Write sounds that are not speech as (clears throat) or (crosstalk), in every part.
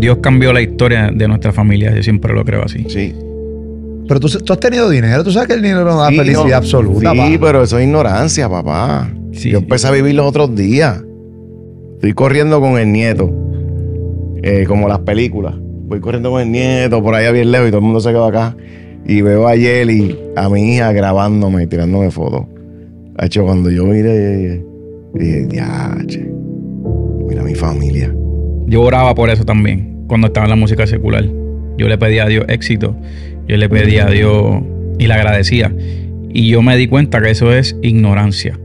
Dios, cambió la historia de nuestra familia, yo siempre lo creo así. Sí. Pero tú, has tenido dinero, tú sabes que el dinero no da felicidad absoluta. Sí, pero eso es ignorancia, papá. yo empecé a vivir los otros días. Estoy corriendo con el nieto, eh, como las películas. Voy corriendo con el nieto, por allá bien lejos y todo el mundo se quedó acá. Y veo a Yeli, a mi hija, grabándome y tirándome fotos. hecho, cuando yo miré, dije, ya, che, mira mi familia yo oraba por eso también, cuando estaba en la música secular. Yo le pedía a Dios éxito, yo le pedía a Dios y le agradecía. Y yo me di cuenta que eso es ignorancia.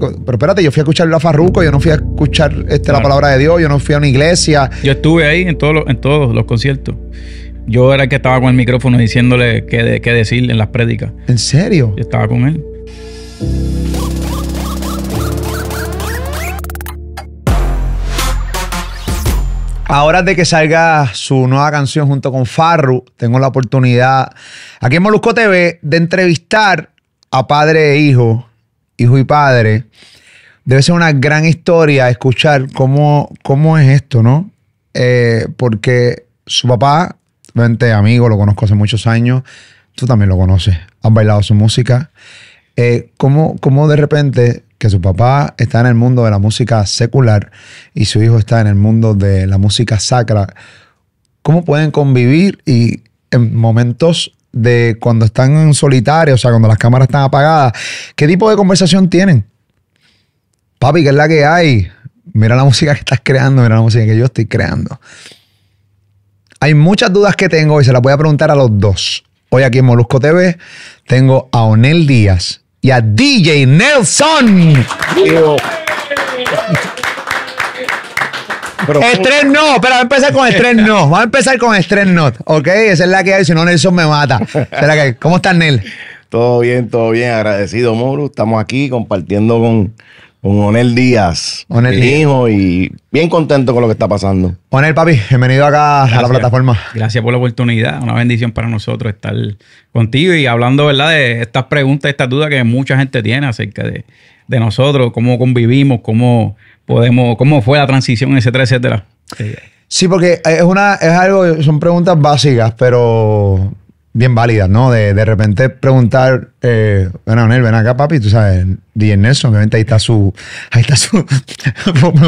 Pero espérate, yo fui a escuchar a Farruco, yo no fui a escuchar este, la palabra de Dios, yo no fui a una iglesia. Yo estuve ahí en todos los, conciertos. Yo era el que estaba con el micrófono diciéndole qué, qué decir en las prédicas. ¿En serio? Yo estaba con él. Ahora de que salga su nueva canción junto con Farru, tengo la oportunidad aquí en Molusco TV de entrevistar a padre e hijo, hijo y padre. Debe ser una gran historia escuchar cómo, cómo es esto, ¿no? Eh, porque su papá, vente amigo, lo conozco hace muchos años, tú también lo conoces, Han bailado su música. Eh, ¿cómo, ¿Cómo de repente que su papá está en el mundo de la música secular y su hijo está en el mundo de la música sacra, ¿cómo pueden convivir y en momentos de cuando están en solitario, o sea, cuando las cámaras están apagadas, qué tipo de conversación tienen? Papi, ¿qué es la que hay? Mira la música que estás creando, mira la música que yo estoy creando. Hay muchas dudas que tengo y se las voy a preguntar a los dos. Hoy aquí en Molusco TV tengo a Onel Díaz, y a DJ Nelson. Estrés no, pero vamos a empezar con estrés no. Vamos a empezar con estrés no, ¿ok? Esa es la que hay, si no Nelson me mata. ¿Cómo estás, Nel? Todo bien, todo bien, agradecido, Moro. Estamos aquí compartiendo con con Onel Díaz, Onel el hijo, y bien contento con lo que está pasando. Onel, papi, bienvenido acá a la plataforma. Gracias por la oportunidad, una bendición para nosotros estar contigo y hablando, ¿verdad?, de estas preguntas, estas dudas que mucha gente tiene acerca de, de nosotros, cómo convivimos, cómo podemos, cómo fue la transición, etcétera, etcétera. Sí, porque es una, es algo, son preguntas básicas, pero bien válidas, ¿no? De, de repente preguntar, eh, bueno, Nel, ven acá, papi, tú sabes, DJ Nelson, obviamente ahí está su, ahí está su,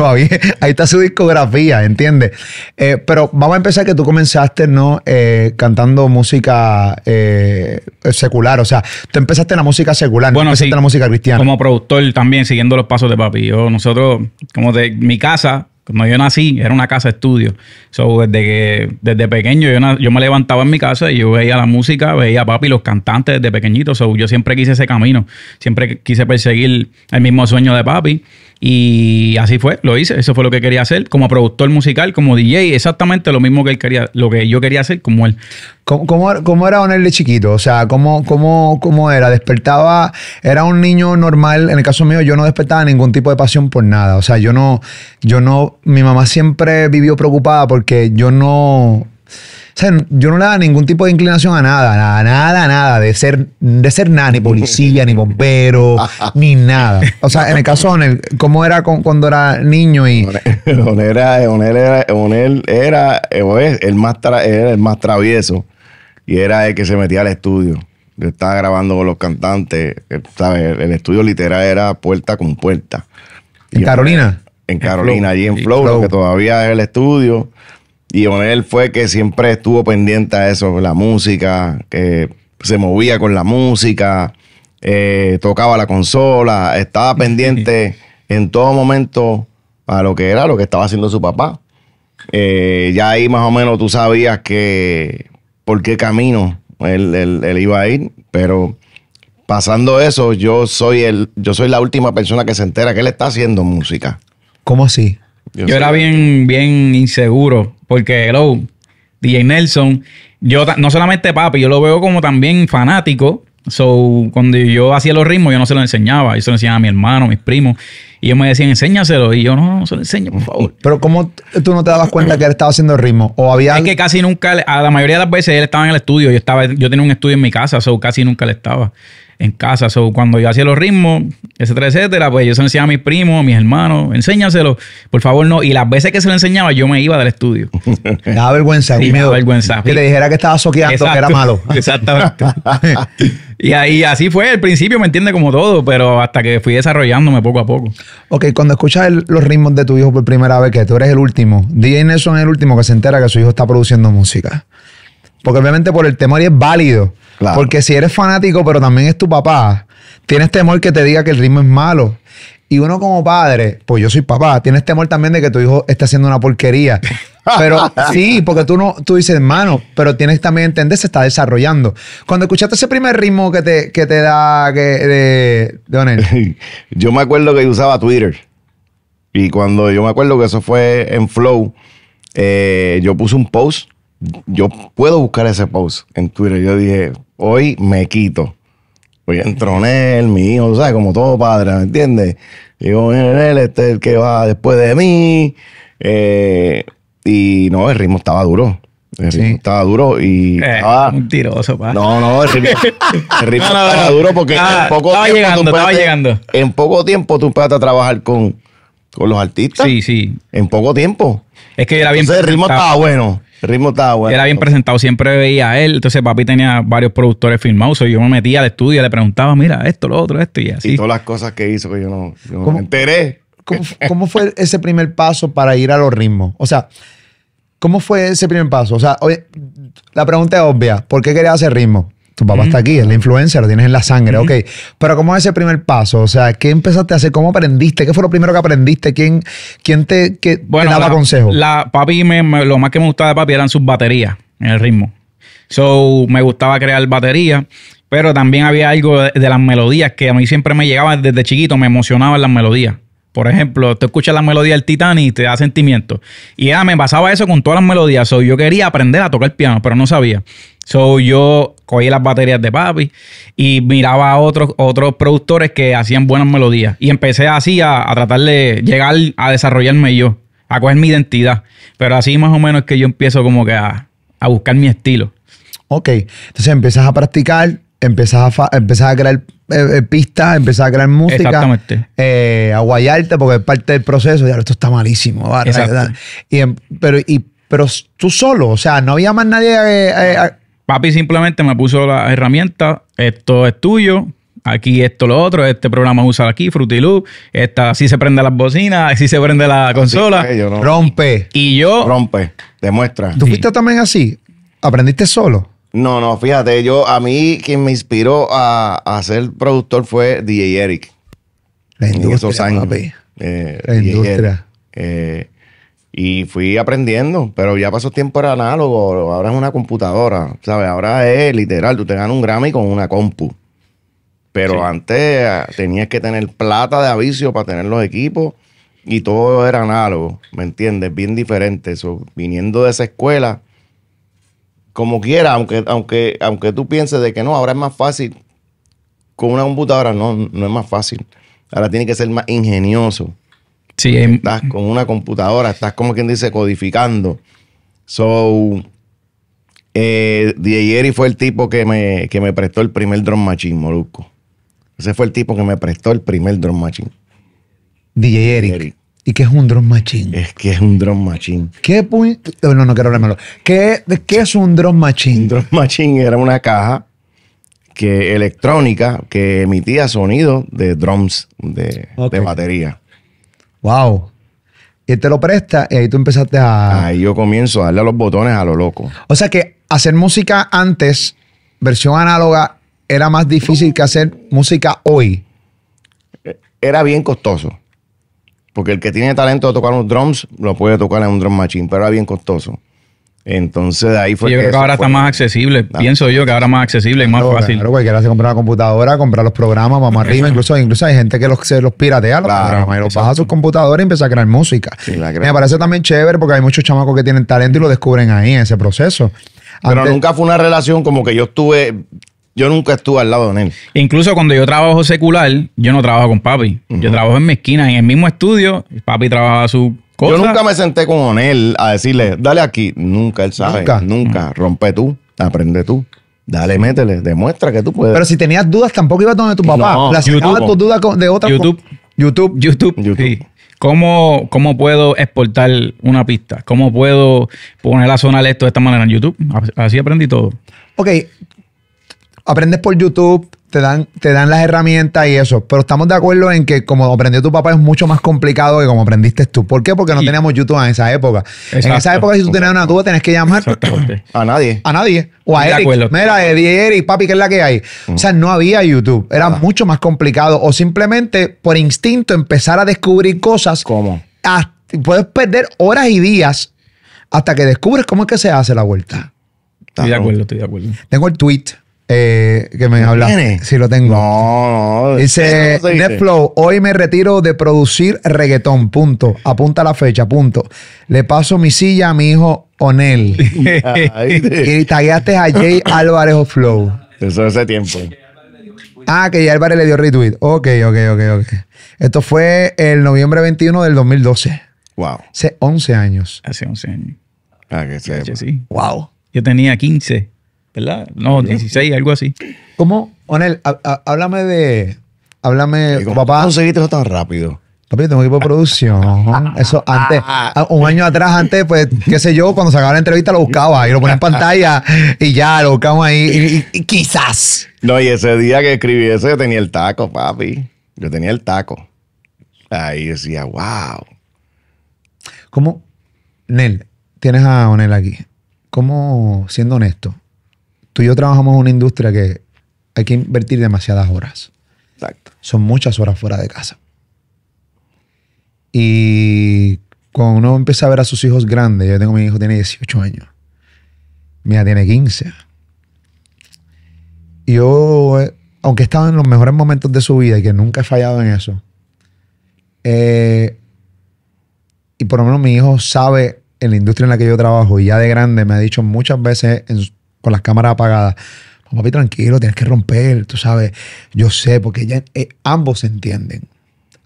(laughs) ahí está su discografía, ¿entiendes? Eh, pero vamos a empezar que tú comenzaste, ¿no? Eh, cantando música eh, secular, o sea, tú empezaste en la música secular, empezaste en la música cristiana. Como productor también, siguiendo los pasos de papi. Yo, nosotros, como de mi casa, cuando yo nací, era una casa estudio. So, desde que, desde pequeño, yo, yo me levantaba en mi casa y yo veía la música, veía a papi, los cantantes desde pequeñito. yo siempre quise ese camino. Siempre quise perseguir el mismo sueño de papi. Y así fue, lo hice, eso fue lo que quería hacer, como productor musical, como DJ, exactamente lo mismo que él quería, lo que yo quería hacer como él. ¿Cómo, cómo, era Onel de chiquito? O sea, ¿cómo, era? ¿Despertaba? ¿Era un niño normal? En el caso mío, yo no despertaba ningún tipo de pasión por nada. O sea, yo no, yo no, mi mamá siempre vivió preocupada porque yo no, o sea, yo no le daba ningún tipo de inclinación a nada, nada, nada, nada, de ser, de ser nada, ni policía, ni bombero, (laughs) ni nada. O sea, en el caso de ¿cómo era cuando era niño? y Onel era, era, eh, el más el más travieso y era el que se metía al estudio. Yo estaba grabando con los cantantes, eh, ¿sabes? El estudio literal era puerta con puerta. ¿En Carolina? En Carolina, y allí en Flow, que todavía es el estudio. Y él fue que siempre estuvo pendiente a eso, la música, que se movía con la música, eh, tocaba la consola, estaba (laughs) pendiente en todo momento a lo que era, lo que estaba haciendo su papá. Eh, ya ahí más o menos tú sabías que por qué camino él, iba a ir, pero pasando eso, yo soy el, yo soy la última persona que se entera que él está haciendo música. ¿Cómo así? Yo, yo era bien, bien inseguro porque, hello, DJ Nelson, yo no solamente papi, yo lo veo como también fanático. So, cuando yo hacía los ritmos, yo no se lo enseñaba. Yo se lo enseñaba a mi hermano, a mis primos. Y ellos me decían, enséñaselo. Y yo, no, no, se lo enseño, por favor. Pero, ¿cómo tú no te dabas cuenta que él estaba haciendo ritmo? ¿O había... Es que casi nunca, a la mayoría de las veces él estaba en el estudio. Yo, estaba, yo tenía un estudio en mi casa, so casi nunca le estaba en casa. cuando yo hacía los ritmos, etcétera, etcétera, pues yo se enseñaba a mis primos, a mis hermanos, enséñaselo, por favor, no. Y las veces que se lo enseñaba, yo me iba del estudio. (laughs) daba vergüenza, me da vergüenza. Que le dijera que estaba soqueando, que era malo. (laughs) Exactamente. y ahí así fue al principio, me entiende como todo, pero hasta que fui desarrollándome poco a poco. Ok, cuando escuchas los ritmos de tu hijo por primera vez, que tú eres el último, DJ Nelson es el último que se entera que su hijo está produciendo música. Porque obviamente por el temor y es válido. Porque si eres fanático, pero también es tu papá, tienes temor que te diga que el ritmo es malo. Y uno como padre, pues yo soy papá, tienes temor también de que tu hijo esté haciendo una porquería. (laughs) Pero sí, porque tú no, tú dices, hermano, pero tienes también entender, se está desarrollando. Cuando escuchaste ese primer ritmo que te, te da que, de, de (laughs) Yo me acuerdo que yo usaba Twitter. Y cuando yo me acuerdo que eso fue en Flow, eh, yo puse un post. Yo puedo buscar ese post en Twitter. Yo dije, hoy me quito. Voy a él, mi hijo, ¿sabes? Como todo padre, ¿me entiendes? Digo, él, este es el que va después de mí. Eh, y no, el ritmo estaba duro. El ritmo estaba duro y eh, estaba... Mentiroso, pa. No, no, el ritmo, (laughs) el ritmo estaba duro porque en poco estaba tiempo... Llegando, estaba llegando. En poco tiempo tú empezaste a trabajar con, con los artistas. Sí, sí. En poco tiempo. Es que era bien... Entonces el ritmo estaba bueno. Ritmo estaba bueno. Era bien presentado, siempre veía a él. Entonces, papi tenía varios productores firmados. yo me metía al estudio y le preguntaba, mira, esto, lo otro, esto y así. Y todas las cosas que hizo que pues, yo no, me enteré. ¿cómo, fue ese primer paso para ir a los ritmos? O sea, ¿Cómo fue ese primer paso? O sea, la pregunta es obvia. ¿Por qué quería hacer ritmo? tu papá está aquí, es la influencia, lo tienes en la sangre, ok. Pero ¿cómo es ese primer paso? O sea, ¿qué empezaste a hacer? ¿Cómo aprendiste? ¿Qué fue lo primero que aprendiste? ¿Quién, quién te, bueno, daba la, consejo? La, papi, lo más que me gustaba de papi eran sus baterías en el ritmo. So, me gustaba crear baterías, pero también había algo de, las melodías que a mí siempre me llegaba desde chiquito, me emocionaban las melodías. Por ejemplo, tú escuchas la melodía del Titanic y te da sentimiento. Y ah, me basaba eso con todas las melodías. yo quería aprender a tocar el piano, pero no sabía. So, yo cogí las baterías de papi y miraba a otros, otros productores que hacían buenas melodías. Y empecé así a, a tratar de llegar a desarrollarme yo, a coger mi identidad. Pero así más o menos es que yo empiezo como que a, buscar mi estilo. Ok, entonces empiezas a practicar, empiezas a, empiezas a crear eh, eh, pistas, empezar a crear música. Exactamente. Eh, a guayarte porque es parte del proceso. Y esto está malísimo. Em, pero, tú solo, o sea, no había más nadie. Papi simplemente me puso la herramienta, esto es tuyo, aquí esto lo otro, este programa usa aquí, Fruity Loop, así se prende las bocinas, así se prende la consola. Rompe. Y yo. Rompe, demuestra. ¿Tú fuiste también así? ¿Aprendiste solo? No, no, fíjate, yo a mí quien me inspiró a, a ser productor fue DJ Eric. La industria, eh, industria. Eh, y fui aprendiendo, pero ya pasó tiempo era análogo, ahora es una computadora, ¿sabes? Ahora es literal, tú te ganas un Grammy con una compu. Pero antes eh, tenías que tener plata de aviso para tener los equipos y todo era análogo, ¿me entiendes? Bien diferente. eso, viniendo de esa escuela, como quiera, aunque, aunque, aunque tú pienses de que no, ahora es más fácil, con una computadora no, no es más fácil. Ahora tiene que ser más ingenioso. Sí, estás con una computadora, estás como quien dice codificando. So, eh, fue el tipo que me, prestó el primer drone machine, Molusco. Ese fue el tipo que me prestó el primer drone machine. DJ ¿Y qué es un drum machine? Es que es un drum machine. ¿Qué eh, No, no quiero ¿Qué, ¿Qué es un drum machine? Un drum machine era una caja que, electrónica que emitía sonido de drums, de, de batería. ¡Wow! Y te lo presta y ahí tú empezaste a... Ahí yo comienzo a darle a los botones a lo loco. O sea que hacer música antes, versión análoga, era más difícil que hacer música hoy. Era bien costoso. Porque el que tiene talento de tocar unos drums, lo puede tocar en un drum machine, pero era bien costoso. Entonces ahí fue. Yo creo que ahora está más accesible. Ah. Pienso yo que ahora más accesible y más fácil. Claro, cualquiera se compra una computadora, comprar los programas, vamos arriba. Incluso, incluso hay gente que los, se los piratea los programas y los baja a sus computadoras y empieza a crear música. Me parece también chévere porque hay muchos chamacos que tienen talento y lo descubren ahí en ese proceso. pero nunca fue una relación como que yo estuve yo nunca estuve al lado de él. Incluso cuando yo trabajo secular, yo no trabajo con papi. Yo trabajo en mi esquina, en el mismo estudio. Papi trabajaba su cosa. Yo nunca me senté con él a decirle, dale aquí. Nunca él sabe. Nunca. Rompe tú, aprende tú. Dale, métele, demuestra que tú puedes. Pero si tenías dudas, tampoco ibas donde tu papá. No, Las tus dudas de otra YouTube. YouTube. YouTube. YouTube. ¿Cómo, puedo exportar una pista? ¿Cómo puedo poner la zona de esto de esta manera en YouTube? Así aprendí todo. Ok, aprendes por YouTube, te dan, te dan las herramientas y eso, pero estamos de acuerdo en que como aprendió tu papá es mucho más complicado que como aprendiste tú. ¿Por qué? Porque no teníamos YouTube en esa época. en esa época si tú tenías una duda tenés que llamar (clears throat) a nadie. A nadie. O a Eric. Mira, Eddie, Eric, papi, ¿qué es la que hay? O sea, no había YouTube. Era mucho más complicado. O simplemente por instinto empezar a descubrir cosas. ¿Cómo? puedes perder horas y días hasta que descubres cómo es que se hace la vuelta. Estoy de acuerdo, estoy de acuerdo. Tengo el tweet eh, que me habla. si lo tengo. No, Dice Netflow, hoy me retiro de producir reggaetón, punto. Apunta la fecha, punto. Le paso mi silla a mi hijo Onel. (laughs) y tagueaste a Jay Álvarez o Flow. Eso hace tiempo. Ah, que Jay Álvarez le dio retweet. Ok, ok, ok, ok. Esto fue el noviembre 21 del 2012. Wow. Hace 11 años. Hace 11 años. Ah, que Sí. Wow. Yo tenía 15. ¿verdad? No, 16, algo así. ¿Cómo? Onel, háblame de. Háblame, ¿Cómo papá. conseguiste eso tan rápido? Papi, tengo equipo de producción. (laughs) Eso antes, un año atrás, antes, pues, qué sé yo, cuando sacaba la entrevista lo buscaba y lo ponía en pantalla y ya, lo buscamos ahí. Y, quizás. No, y ese día que escribí eso, yo tenía el taco, papi. Yo tenía el taco. Ahí decía, wow. ¿Cómo? Nel, tienes a Onel aquí. ¿Cómo, siendo honesto, tú y yo trabajamos en una industria que hay que invertir demasiadas horas. Exacto. Son muchas horas fuera de casa. Y cuando uno empieza a ver a sus hijos grandes, yo tengo mi hijo, tiene 18 años. Mi tiene 15. yo, eh, aunque he estado en los mejores momentos de su vida y que nunca he fallado en eso, eh, y por lo menos mi hijo sabe en la industria en la que yo trabajo y ya de grande me ha dicho muchas veces en con las cámaras apagadas. papi, tranquilo, tienes que romper, tú sabes. Yo sé, porque ya, eh, ambos se entienden.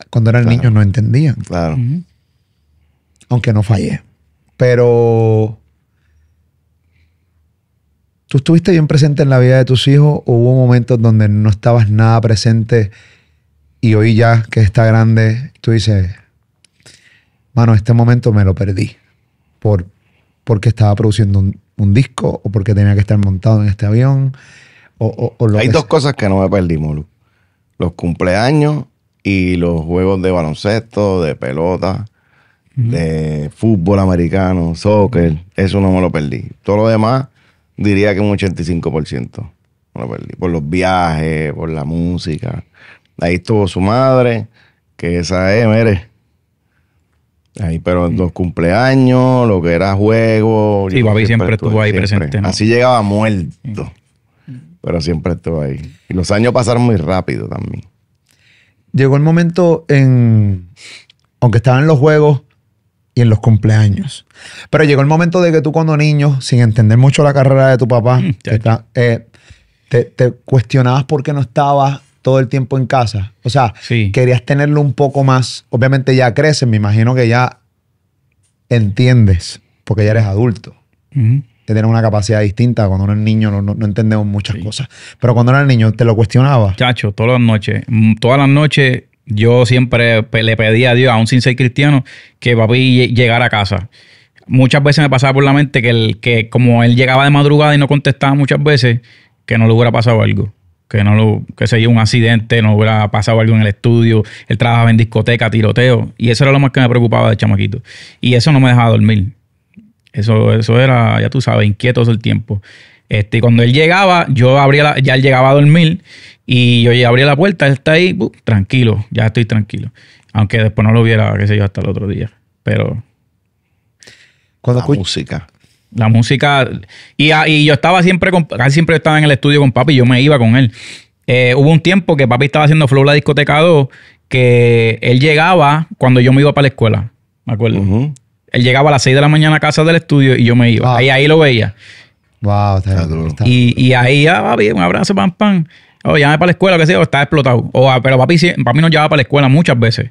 Cuando eran niños no entendían. Claro. Aunque no fallé. Pero. ¿Tú estuviste bien presente en la vida de tus hijos o hubo momentos donde no estabas nada presente y hoy ya que está grande, tú dices, mano, este momento me lo perdí por, porque estaba produciendo un, un disco o porque tenía que estar montado en este avión. O, lo Hay dos cosas que no me perdí, Molu. Los cumpleaños y los juegos de baloncesto, de pelota, de fútbol americano, soccer. Eso no me lo perdí. Todo lo demás diría que un 85%. Me lo perdí. Por los viajes, por la música. Ahí estuvo su madre, que esa es, mire, Ahí, pero los cumpleaños, lo que era juego. Sí, papi siempre, estuvo ahí presente. Así llegaba muerto. Pero siempre estuvo ahí. Y los años pasaron muy rápido también. Llegó el momento en. Aunque estaba en los juegos y en los cumpleaños. Pero llegó el momento de que tú, cuando niño, sin entender mucho la carrera de tu papá, mm, eh, te, te, cuestionabas por qué no estabas todo el tiempo en casa. O sea, querías tenerlo un poco más. Obviamente ya creces, me imagino que ya entiendes, porque ya eres adulto. te una capacidad distinta. Cuando eres niño no, entendemos muchas cosas. Pero cuando eras niño, ¿te lo cuestionaba. Chacho, todas las noches. Mm, todas las noches yo siempre le pedía a Dios, aún sin ser cristiano, que papi llegara a casa. Muchas veces me pasaba por la mente que, el, que como él llegaba de madrugada y no contestaba muchas veces, que no le hubiera pasado algo que no lo, que se un accidente, no hubiera pasado algo en el estudio, él trabajaba en discoteca, tiroteo, y eso era lo más que me preocupaba de chamaquito. Y eso no me dejaba dormir. Eso, eso era, ya tú sabes, inquieto todo el tiempo. Este, cuando él llegaba, yo abría la, ya él llegaba a dormir y yo abría la puerta, él está ahí, tranquilo, ya estoy tranquilo. Aunque después no lo viera, qué sé yo, hasta el otro día. Pero. la música. La música. Y, y yo estaba siempre, con, casi siempre estaba en el estudio con papi, yo me iba con él. Eh, hubo un tiempo que papi estaba haciendo flow la discoteca 2, que él llegaba cuando yo me iba para la escuela, me acuerdo. Él llegaba a las 6 de la mañana a casa del estudio y yo me iba. Ah. Ahí, ahí lo veía. Wow, Y, y, ahí, ah, papi, un abrazo, pam, pam. O oh, llame para la escuela, que sé yo, está explotado. Ah, pero papi, papi nos llevaba para la escuela muchas veces.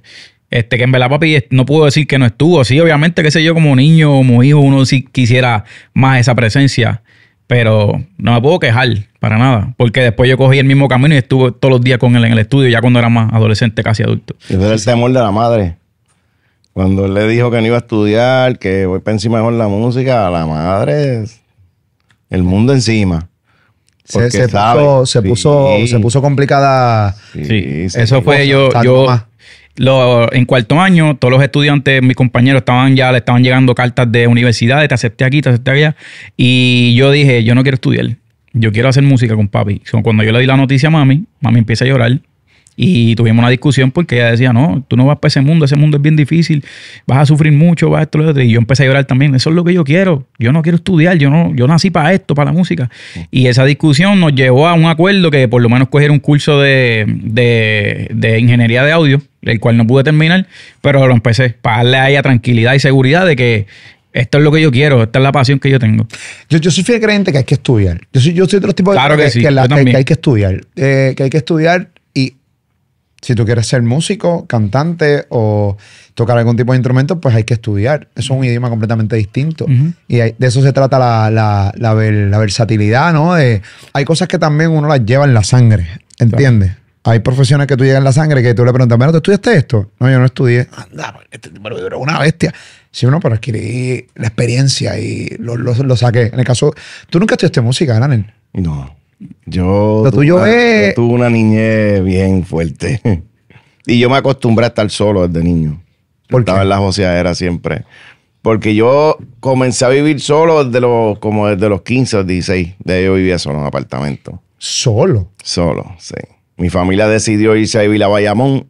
Este, que en verdad, papi, no puedo decir que no estuvo. Sí, obviamente, qué sé yo, como niño, como hijo, uno sí quisiera más esa presencia. Pero no me puedo quejar para nada. Porque después yo cogí el mismo camino y estuve todos los días con él en el estudio, ya cuando era más adolescente, casi adulto. Ese era el temor de la madre. Cuando él le dijo que no iba a estudiar, que voy para encima mejor la música, la madre, el mundo encima. Se, puso, se, puso, complicada. Sí, eso fue yo, yo, en cuarto año, todos los estudiantes, mis compañeros, estaban ya, le estaban llegando cartas de universidades, te acepté aquí, te acepté allá. Y yo dije, yo no quiero estudiar, yo quiero hacer música con papi. Cuando yo le di la noticia a mami, mami empieza a llorar. Y tuvimos una discusión porque ella decía, no, tú no vas para ese mundo, ese mundo es bien difícil, vas a sufrir mucho, vas a esto, Y yo empecé a llorar también, eso es lo que yo quiero, yo no quiero estudiar, yo no, yo nací para esto, para la música. Y esa discusión nos llevó a un acuerdo que por lo menos coger un curso de ingeniería de audio el cual no pude terminar, pero lo empecé para darle a tranquilidad y seguridad de que esto es lo que yo quiero, esta es la pasión que yo tengo. Yo, yo soy fiel creyente que hay que estudiar. Yo soy, yo soy de los que, sí, que, hay que estudiar. Eh, que hay que estudiar y si tú quieres ser músico, cantante o tocar algún tipo de instrumento, pues hay que estudiar. es un idioma completamente distinto. Y de eso se trata la, versatilidad, ¿no? hay cosas que también uno las lleva en la sangre, ¿entiendes? Hay profesiones que tú llegas en la sangre que tú le preguntas, ¿pero tú estudiaste esto? No, yo no estudié. Anda, este tipo es una bestia. Sí, uno, pero adquirí la experiencia y lo, lo, saqué. En el caso, tú nunca estudiaste música, Daniel. No. Yo, tuve, una niñez bien fuerte. (laughs) y yo me acostumbré a estar solo desde niño. ¿Por Estaba en la era siempre. Porque yo comencé a vivir solo desde los, como desde los 15 o 16. De ahí yo vivía solo en un apartamento. ¿Solo? Solo, sí. Mi familia decidió irse a vivir Bayamón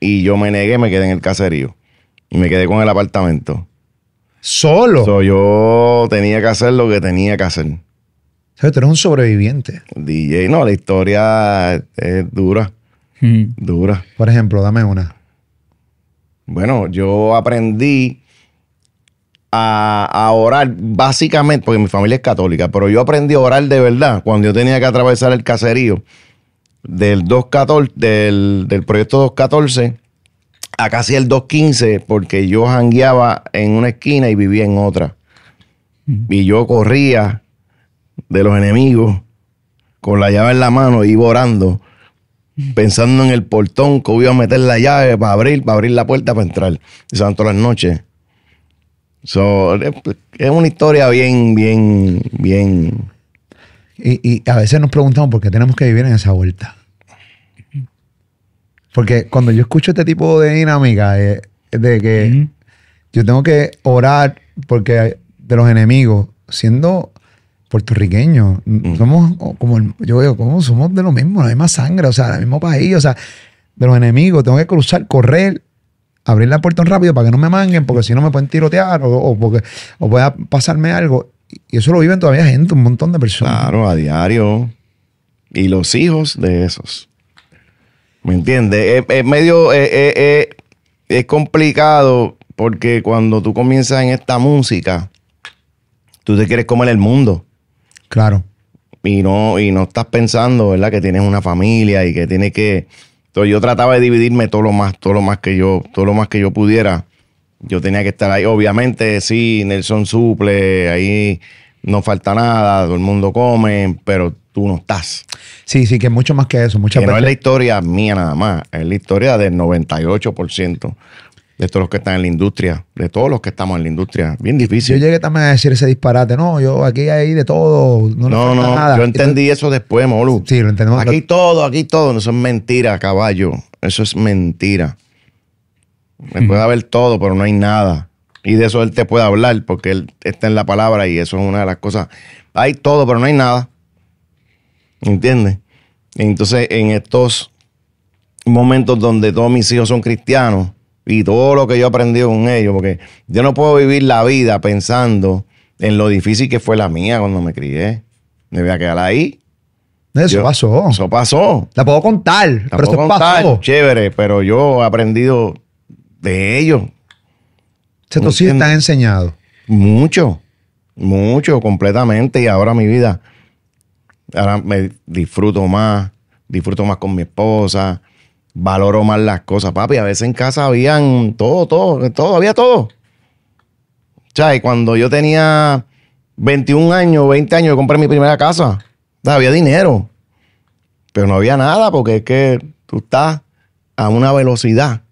y yo me negué, me quedé en el caserío. Y me quedé con el apartamento. ¿Solo? yo tenía que hacer lo que tenía que hacer. O sea, un sobreviviente. DJ, no, la historia es dura. Hmm. Dura. Por ejemplo, dame una. Bueno, yo aprendí a, a, orar básicamente, porque mi familia es católica, pero yo aprendí a orar de verdad cuando yo tenía que atravesar el caserío del 214, del, proyecto 214 a casi el 215 porque yo jangueaba en una esquina y vivía en otra. Y yo corría de los enemigos con la llave en la mano, y orando, pensando en el portón que iba a meter la llave para abrir, para abrir la puerta para entrar. Y se todas las noches. es una historia bien, bien, bien y, y, a veces nos preguntamos por qué tenemos que vivir en esa vuelta. Porque cuando yo escucho este tipo de dinámica, eh, de, que yo tengo que orar porque de los enemigos, siendo puertorriqueño mm. somos como, yo digo, como somos de lo mismo, la misma sangre, o sea, el mismo país, o sea, de los enemigos, tengo que cruzar, correr, abrir la puerta rápido para que no me manguen, porque si no me pueden tirotear o, o porque o pueda pasarme algo y eso lo viven todavía gente, un montón de personas. Claro, a diario. Y los hijos de esos. ¿Me entiendes? Es, medio. Es, complicado porque cuando tú comienzas en esta música, tú te quieres comer el mundo. Claro. Y no, y no estás pensando, ¿verdad?, que tienes una familia y que tienes que. Entonces yo trataba de dividirme todo lo más, todo lo más que yo, todo lo más que yo pudiera yo tenía que estar ahí. Obviamente, sí, Nelson suple, ahí no falta nada, todo el mundo come, pero tú no estás. Sí, sí, que es mucho más que eso. Mucha que no es la historia mía nada más, es la historia del 98% de todos los que están en la industria, de todos los que estamos en la industria. Bien difícil. Yo llegué también a decir ese disparate, no, yo aquí hay de todo, no No, no nada. yo entendí eso después, Molu. Sí, lo entendemos. Aquí todo, aquí todo, no, eso es mentira, caballo, eso es mentira. Me puede haber todo, pero no hay nada. Y de eso él te puede hablar porque él está en la palabra y eso es una de las cosas. Hay todo, pero no hay nada. ¿Entiendes? Entonces, en estos momentos donde todos mis hijos son cristianos y todo lo que yo he aprendido con ellos, porque yo no puedo vivir la vida pensando en lo difícil que fue la mía cuando me crié. Me voy a quedar ahí. Eso pasó. Eso pasó. La puedo contar, la puedo contar, Chévere, pero yo he aprendido de ellos. ¿Tú sí estás enseñado. Mucho, mucho, completamente. Y ahora mi vida, ahora me disfruto más, disfruto más con mi esposa, valoro más las cosas. Papi, a veces en casa habían todo, todo, todo, había todo. O sea, y cuando yo tenía 21 años, 20 años, yo compré mi primera casa. había dinero, pero no había nada porque es que tú estás a una velocidad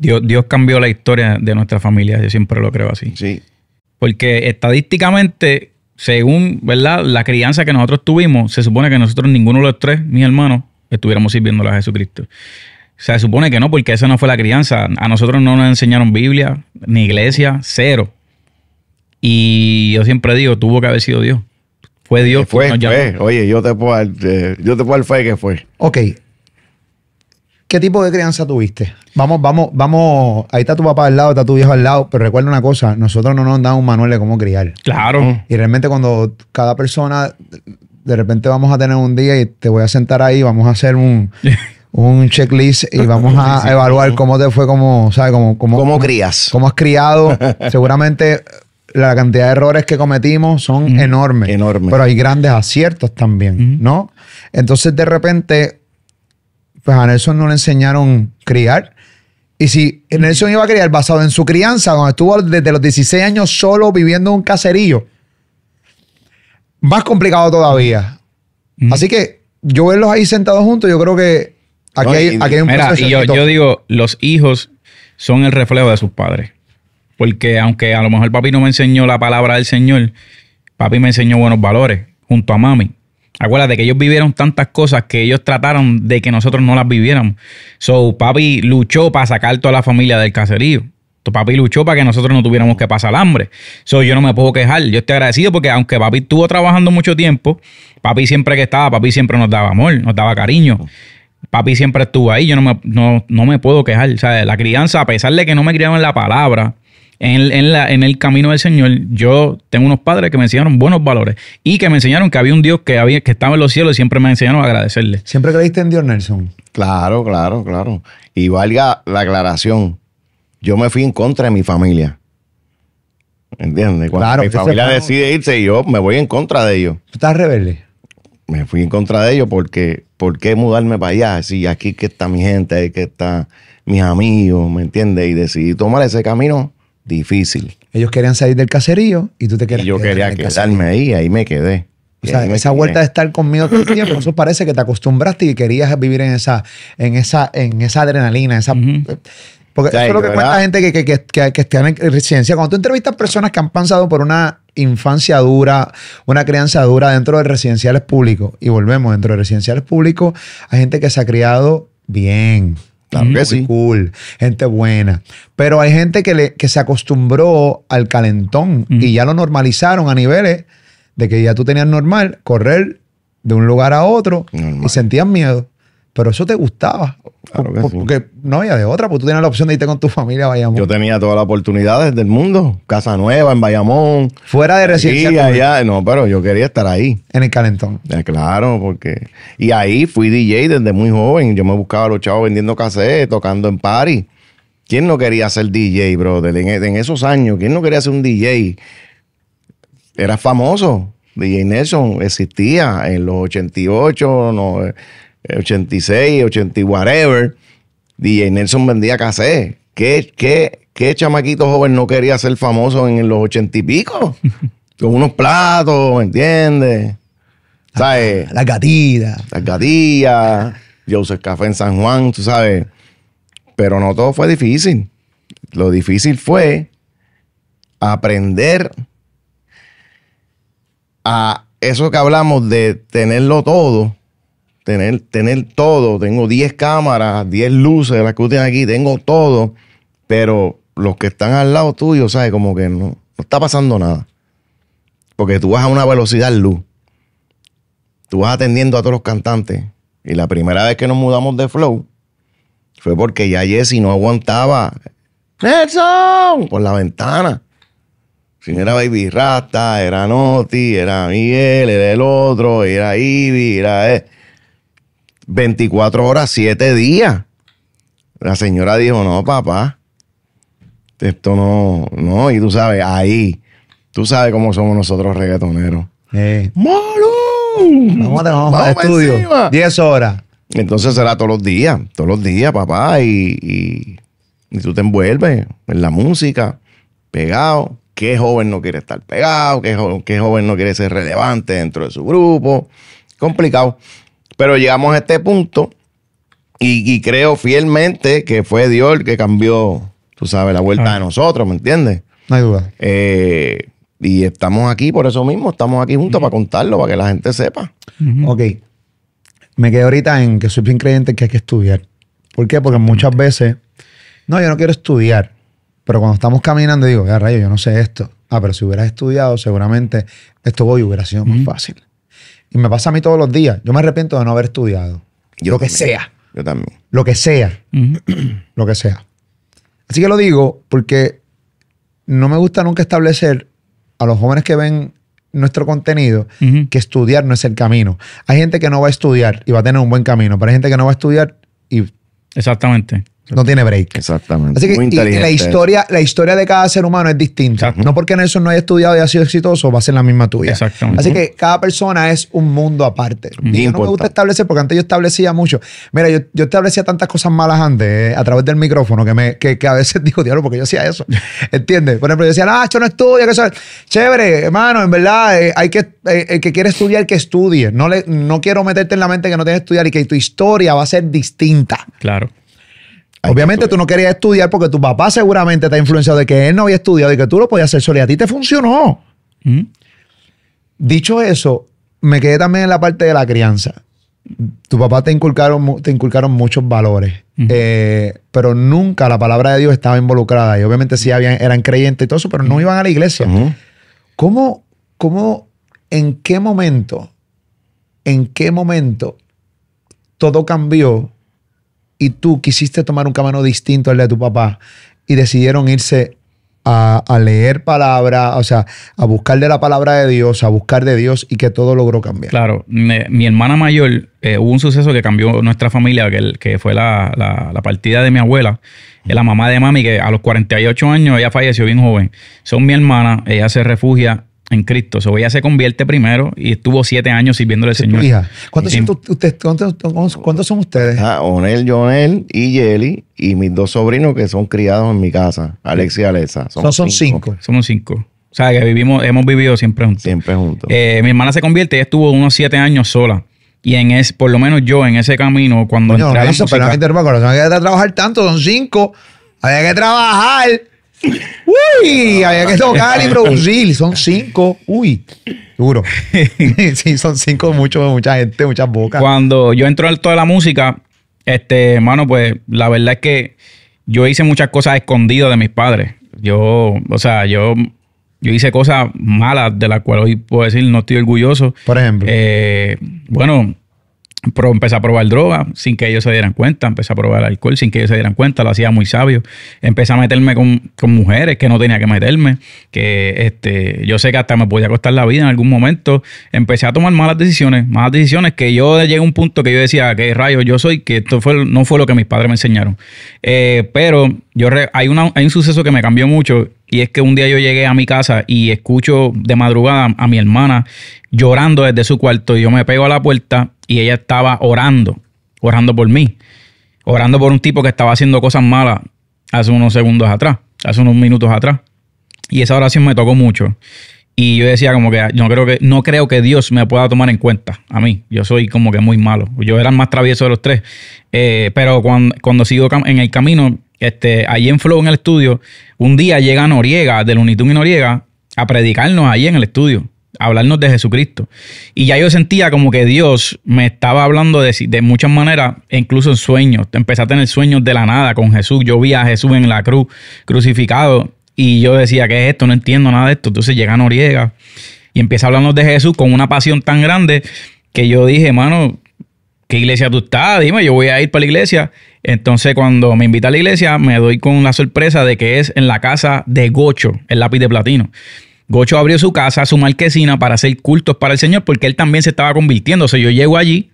Dios, cambió la historia de nuestra familia, yo siempre lo creo así. Sí. Porque estadísticamente, según ¿verdad? la crianza que nosotros tuvimos, se supone que nosotros, ninguno de los tres, mis hermanos, estuviéramos sirviendo a Jesucristo. Se supone que no, porque esa no fue la crianza. A nosotros no nos enseñaron Biblia, ni iglesia, cero. Y yo siempre digo, tuvo que haber sido Dios. Fue eh, Dios. Fue, fue. Oye, yo te puedo dar, eh, yo te puedo fe que fue. Ok, ¿Qué tipo de crianza tuviste? Vamos, vamos, vamos. Ahí está tu papá al lado, está tu viejo al lado, pero recuerda una cosa: nosotros no nos damos un manual de cómo criar. Claro. Y realmente, cuando cada persona, de repente vamos a tener un día y te voy a sentar ahí, vamos a hacer un. (laughs) checklist y vamos a evaluar cómo te fue, cómo, ¿sabes? Cómo, como. ¿Cómo crías? Cómo has criado. (laughs) Seguramente la cantidad de errores que cometimos son enormes. Enormes. Pero hay grandes aciertos también, ¿no? Entonces, de repente, pues a Nelson no le enseñaron criar. Y si Nelson iba a criar basado en su crianza, cuando estuvo desde los 16 años solo viviendo en un caserío, más complicado todavía. Así que yo verlos ahí sentados juntos, yo creo que aquí, hay, un proceso. Y yo digo, los hijos son el reflejo de sus padres. Porque aunque a lo mejor papi no me enseñó la palabra del Señor, papi me enseñó buenos valores junto a mami. Acuérdate que ellos vivieron tantas cosas que ellos trataron de que nosotros no las viviéramos. So, papi luchó para sacar toda la familia del caserío. Tu papi luchó para que nosotros no tuviéramos que pasar hambre. So, yo no me puedo quejar. Yo estoy agradecido porque aunque papi estuvo trabajando mucho tiempo, papi siempre que estaba, papi siempre nos daba amor, nos daba cariño. Papi siempre estuvo ahí. Yo no me, no, no me puedo quejar. O sea, la crianza, a pesar de que no me criaron en la palabra, en, la, en el camino del Señor, yo tengo unos padres que me enseñaron buenos valores y que me enseñaron que había un Dios que, había, que estaba en los cielos y siempre me enseñaron a agradecerle. ¿Siempre creíste en Dios, Nelson? Claro, claro, claro. Y valga la aclaración, yo me fui en contra de mi familia. ¿Entiendes? Cuando mi familia decide irse y yo me voy en contra de ellos. ¿Tú estás rebelde? Me fui en contra de ellos porque, ¿por qué mudarme para allá? Si aquí que está mi gente, aquí que está mis amigos, ¿me entiendes? Y decidí tomar ese camino difícil. Ellos querían salir del caserío y tú te querías. yo quería quedarme ahí, ahí me quedé. O sea, esa vuelta de estar conmigo todo el tiempo, eso parece que te acostumbraste y querías vivir en esa, en esa, en esa adrenalina, esa. Porque eso que cuenta gente que, que, en residencia. Cuando tú entrevistas personas que han pasado por una infancia dura, una crianza dura dentro de residenciales públicos, y volvemos dentro de residenciales públicos, hay gente que se ha criado bien, Cool, gente buena. Pero hay gente que, que se acostumbró al calentón y ya lo normalizaron a niveles de que ya tú tenías normal correr de un lugar a otro y sentías miedo pero eso te gustaba. Claro que sí. Porque no había de otra, porque tú tenías la opción de irte con tu familia a Bayamón. Yo tenía todas las oportunidades del mundo. Casa Nueva, en Bayamón. Fuera de residencia. Sí, allá, no, pero yo quería estar ahí. En el calentón. Eh, claro, porque... Y ahí fui DJ desde muy joven. Yo me buscaba a los chavos vendiendo cassettes, tocando en party. ¿Quién no quería ser DJ, brother? E, en, esos años, ¿quién no quería ser un DJ? Era famoso. DJ Nelson existía en los 88, no 86, 80 whatever, DJ Nelson vendía cassé. ¿Qué, ¿Qué, chamaquito joven no quería ser famoso en los 80 y pico? (laughs) Con unos platos, ¿me entiendes? ¿Sabes? Las gatillas. Las gatillas. Joseph Café en San Juan, tú sabes. Pero no todo fue difícil. Lo difícil fue aprender a eso que hablamos de tenerlo todo tener, todo. Tengo 10 cámaras, 10 luces, las que ustedes aquí, tengo todo. Pero los que están al lado tuyo, ¿sabes? Como que no, está pasando nada. Porque tú vas a una velocidad luz. Tú vas atendiendo a todos los cantantes. Y la primera vez que nos mudamos de Flow fue porque ya Jesse no aguantaba. ¡Nelson! Por la ventana. Si no era Baby Rasta, era Noti, era Miguel, era el otro, era Ivy, era... Él. 24 horas, 7 días. La señora dijo, no, papá, esto no, no, y tú sabes, ahí, tú sabes cómo somos nosotros reggaetoneros. Eh. ¡Malo! Vamos a tener un estudio. 10 horas. Entonces será todos los días, todos los días, papá, y, tú te envuelves en la música, pegado. ¿Qué joven no quiere estar pegado? ¿Qué joven no quiere ser relevante dentro de su grupo? Complicado. Pero llegamos a este punto y, creo fielmente que fue Dios el que cambió, tú sabes, la vuelta de ah. nosotros, ¿me entiendes? No hay duda. Eh, y estamos aquí por eso mismo, estamos aquí juntos para contarlo, para que la gente sepa. Ok. Me quedo ahorita en que soy bien creyente que hay que estudiar. ¿Por qué? Porque muchas veces, no, yo no quiero estudiar, pero cuando estamos caminando digo, ya rayo, yo no sé esto. Ah, pero si hubieras estudiado, seguramente esto hoy hubiera sido más fácil. Y me pasa a mí todos los días. Yo me arrepiento de no haber estudiado. lo que sea. Yo también. Lo que sea. (clears throat) lo que sea. Así que lo digo porque no me gusta nunca establecer a los jóvenes que ven nuestro contenido que estudiar no es el camino. Hay gente que no va a estudiar y va a tener un buen camino, pero hay gente que no va a estudiar y... Exactamente. No tiene break. Exactamente. la historia, la historia de cada ser humano es distinta. No porque Nelson no haya estudiado y haya sido exitoso, va a ser la misma tuya. Exactamente. Así que cada persona es un mundo aparte. y yo no me gusta establecer, porque antes yo establecía mucho. Mira, yo, yo establecía tantas cosas malas antes eh, a través del micrófono que, me, que, a veces (laughs) digo, diablo, porque yo hacía eso. (laughs) ¿Entiendes? Por ejemplo, yo decía, ah, esto no estudia, que chévere, hermano, en verdad, eh, hay que, eh, el que quiere estudiar, que estudie. No, le, no quiero meterte en la mente que no tienes que estudiar y que tu historia va a ser distinta. Claro. Obviamente tú no querías estudiar porque tu papá seguramente te ha influenciado de que él no había estudiado y que tú lo podías hacer solo y a ti te funcionó. Mm. Dicho eso, me quedé también en la parte de la crianza. Tu papá te inculcaron, te inculcaron muchos valores, eh, pero nunca la palabra de Dios estaba involucrada. Y obviamente sí habían, eran creyentes y todo eso, pero no iban a la iglesia. ¿Cómo, ¿Cómo, en qué momento, en qué momento todo cambió y tú quisiste tomar un camino distinto al de tu papá y decidieron irse a, leer palabra, o sea, a buscar de la palabra de Dios, a buscar de Dios y que todo logró cambiar. Claro, mi, hermana mayor, eh, hubo un suceso que cambió nuestra familia, que, que fue la, partida de mi abuela, es eh, la mamá de mami, que a los 48 años ella falleció bien joven. Son mi hermana, ella se refugia en Cristo. voy ella se convierte primero y estuvo siete años sirviéndole al Señor. Hija. ¿Cuántos, son ustedes? ¿cuántos, son ustedes? Ah, Onel, Jonel y Yeli y mis dos sobrinos que son criados en mi casa, Alex y Alexa. Son, cinco. Somos cinco. O sea, que vivimos, hemos vivido siempre juntos. Siempre juntos. Eh, mi hermana se convierte, y estuvo unos siete años sola. Y en es, por lo menos yo, en ese camino, cuando entré a la eso, Pero no no había que trabajar tanto, son cinco. Había que trabajar. Uy, había que tocar y producir. Son cinco. Uy, duro. (laughs) (laughs) sí, son cinco, mucho, mucha gente, muchas bocas. Cuando yo entro al toda de la música, este, hermano, pues la verdad es que yo hice muchas cosas escondidas de mis padres. Yo, o sea, yo, yo hice cosas malas de las cuales hoy puedo decir no estoy orgulloso. Por ejemplo. Eh, bueno, empecé a probar droga sin que ellos se dieran cuenta, empecé a probar alcohol sin que ellos se dieran cuenta, lo hacía muy sabio. Empecé a meterme con, mujeres que no tenía que meterme, que este, yo sé que hasta me podía costar la vida en algún momento. Empecé a tomar malas decisiones, malas decisiones que yo llegué a un punto que yo decía, que rayos yo soy, que esto fue, no fue lo que mis padres me enseñaron. Eh, pero yo hay, hay un suceso que me cambió mucho y es que un día yo llegué a mi casa y escucho de madrugada a mi hermana llorando desde su cuarto y yo me pego a la puerta y ella estaba orando, orando por mí, orando por un tipo que estaba haciendo cosas malas hace unos segundos atrás, hace unos minutos atrás. Y esa oración me tocó mucho. Y yo decía como que ah, no creo que, no creo que Dios me pueda tomar en cuenta a mí. Yo soy como que muy malo. Yo era el más travieso de los tres. Eh, pero cuando sigo en el camino, este, ahí en Flow, en el estudio, un día llega Noriega, de Lunitum y Noriega, a predicarnos ahí en el estudio, a hablarnos de Jesucristo. Y ya yo sentía como que Dios me estaba hablando de, de muchas maneras, incluso en sueños. Empecé a tener sueños de la nada con Jesús. Yo vi a Jesús en la cruz, crucificado, y yo decía, ¿qué es esto? No entiendo nada de esto. Entonces llega Noriega y empieza a hablarnos de Jesús con una pasión tan grande que yo dije, mano, ¿qué iglesia tú estás? Dime, yo voy a ir para la iglesia. Entonces, cuando me invita a la iglesia, me doy con la sorpresa de que es en la casa de Gocho, el lápiz de platino. Gocho abrió su casa, su marquesina, para hacer cultos para el Señor, porque él también se estaba convirtiendo. O sea, yo llego allí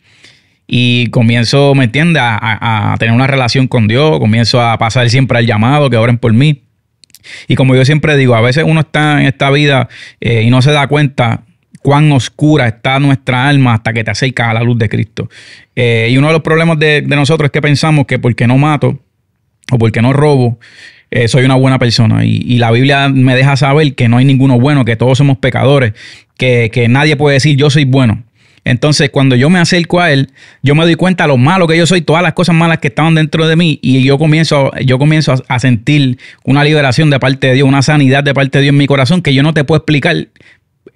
y comienzo, ¿me entiendes?, a, tener una relación con Dios, comienzo a pasar siempre al llamado, que oren por mí. Y como yo siempre digo, a veces uno está en esta vida eh, y no se da cuenta cuán oscura está nuestra alma hasta que te acercas a la luz de Cristo. Eh, y uno de los problemas de, nosotros es que pensamos que porque no mato o porque no robo, eh, soy una buena persona. Y, la Biblia me deja saber que no hay ninguno bueno, que todos somos pecadores, que, nadie puede decir yo soy bueno. Entonces, cuando yo me acerco a él, yo me doy cuenta de lo malo que yo soy, todas las cosas malas que estaban dentro de mí, y yo comienzo, yo comienzo a sentir una liberación de parte de Dios, una sanidad de parte de Dios en mi corazón que yo no te puedo explicar,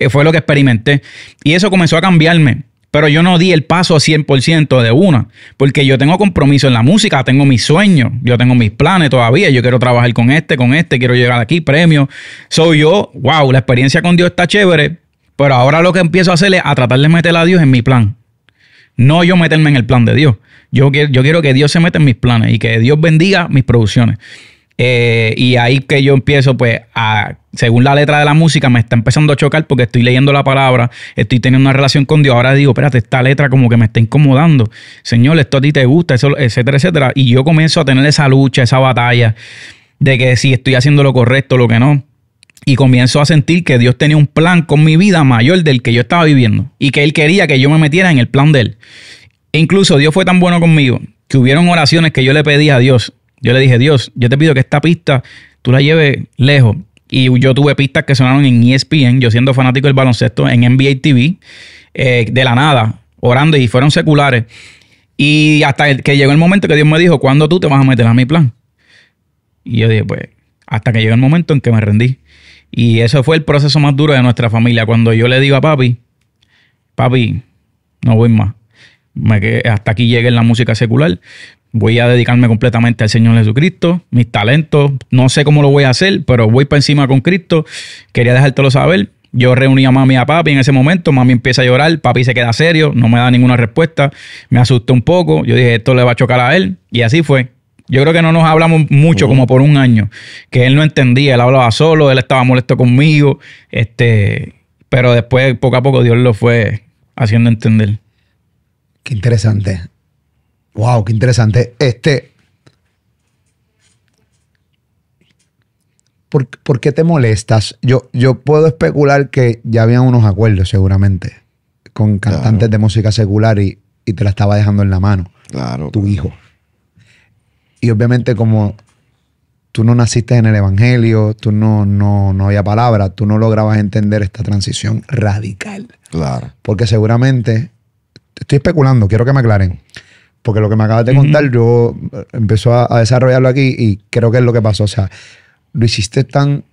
eh, fue lo que experimenté. Y eso comenzó a cambiarme. Pero yo no di el paso a 100% de una, porque yo tengo compromiso en la música, tengo mis sueños, yo tengo mis planes todavía, yo quiero trabajar con este, con este, quiero llegar aquí, premio. Soy yo, wow, la experiencia con Dios está chévere, pero ahora lo que empiezo a hacer es a tratar de meter a Dios en mi plan. No yo meterme en el plan de Dios. Yo quiero, yo quiero que Dios se meta en mis planes y que Dios bendiga mis producciones. Eh, y ahí que yo empiezo, pues, a, según la letra de la música, me está empezando a chocar porque estoy leyendo la palabra, estoy teniendo una relación con Dios. Ahora digo, espérate, esta letra como que me está incomodando. Señor, esto a ti te gusta, etcétera, etcétera. Y yo comienzo a tener esa lucha, esa batalla de que si estoy haciendo lo correcto, lo que no. Y comienzo a sentir que Dios tenía un plan con mi vida mayor del que yo estaba viviendo y que Él quería que yo me metiera en el plan de Él. E incluso Dios fue tan bueno conmigo que hubieron oraciones que yo le pedí a Dios yo le dije, Dios, yo te pido que esta pista tú la lleves lejos. Y yo tuve pistas que sonaron en ESPN, yo siendo fanático del baloncesto, en NBA TV, eh, de la nada, orando y fueron seculares. Y hasta que llegó el momento que Dios me dijo, ¿cuándo tú te vas a meter a mi plan? Y yo dije, pues, hasta que llegó el momento en que me rendí. Y eso fue el proceso más duro de nuestra familia. Cuando yo le digo a papi, papi, no voy más. Me hasta aquí llegue la música secular voy a dedicarme completamente al Señor Jesucristo, mis talentos, no sé cómo lo voy a hacer, pero voy para encima con Cristo, quería dejártelo saber. Yo reuní a mami y a papi en ese momento, mami empieza a llorar, papi se queda serio, no me da ninguna respuesta, me asusté un poco, yo dije, esto le va a chocar a él, y así fue. Yo creo que no nos hablamos mucho, oh. como por un año, que él no entendía, él hablaba solo, él estaba molesto conmigo, este, pero después, poco a poco, Dios lo fue haciendo entender. Qué interesante. Wow, qué interesante. Este. ¿Por, qué te molestas? Yo, yo puedo especular que ya habían unos acuerdos, seguramente, con cantantes de música secular y, te la estaba dejando en la mano. Claro. Tu hijo. Y obviamente, como tú no naciste en el Evangelio, tú no, no, no había palabra, tú no lograbas entender esta transición radical. Claro. Porque seguramente, estoy especulando, quiero que me aclaren porque lo que me acabas de contar, yo eh, empezó a, desarrollarlo aquí y creo que es lo que pasó. O sea, lo hiciste tan,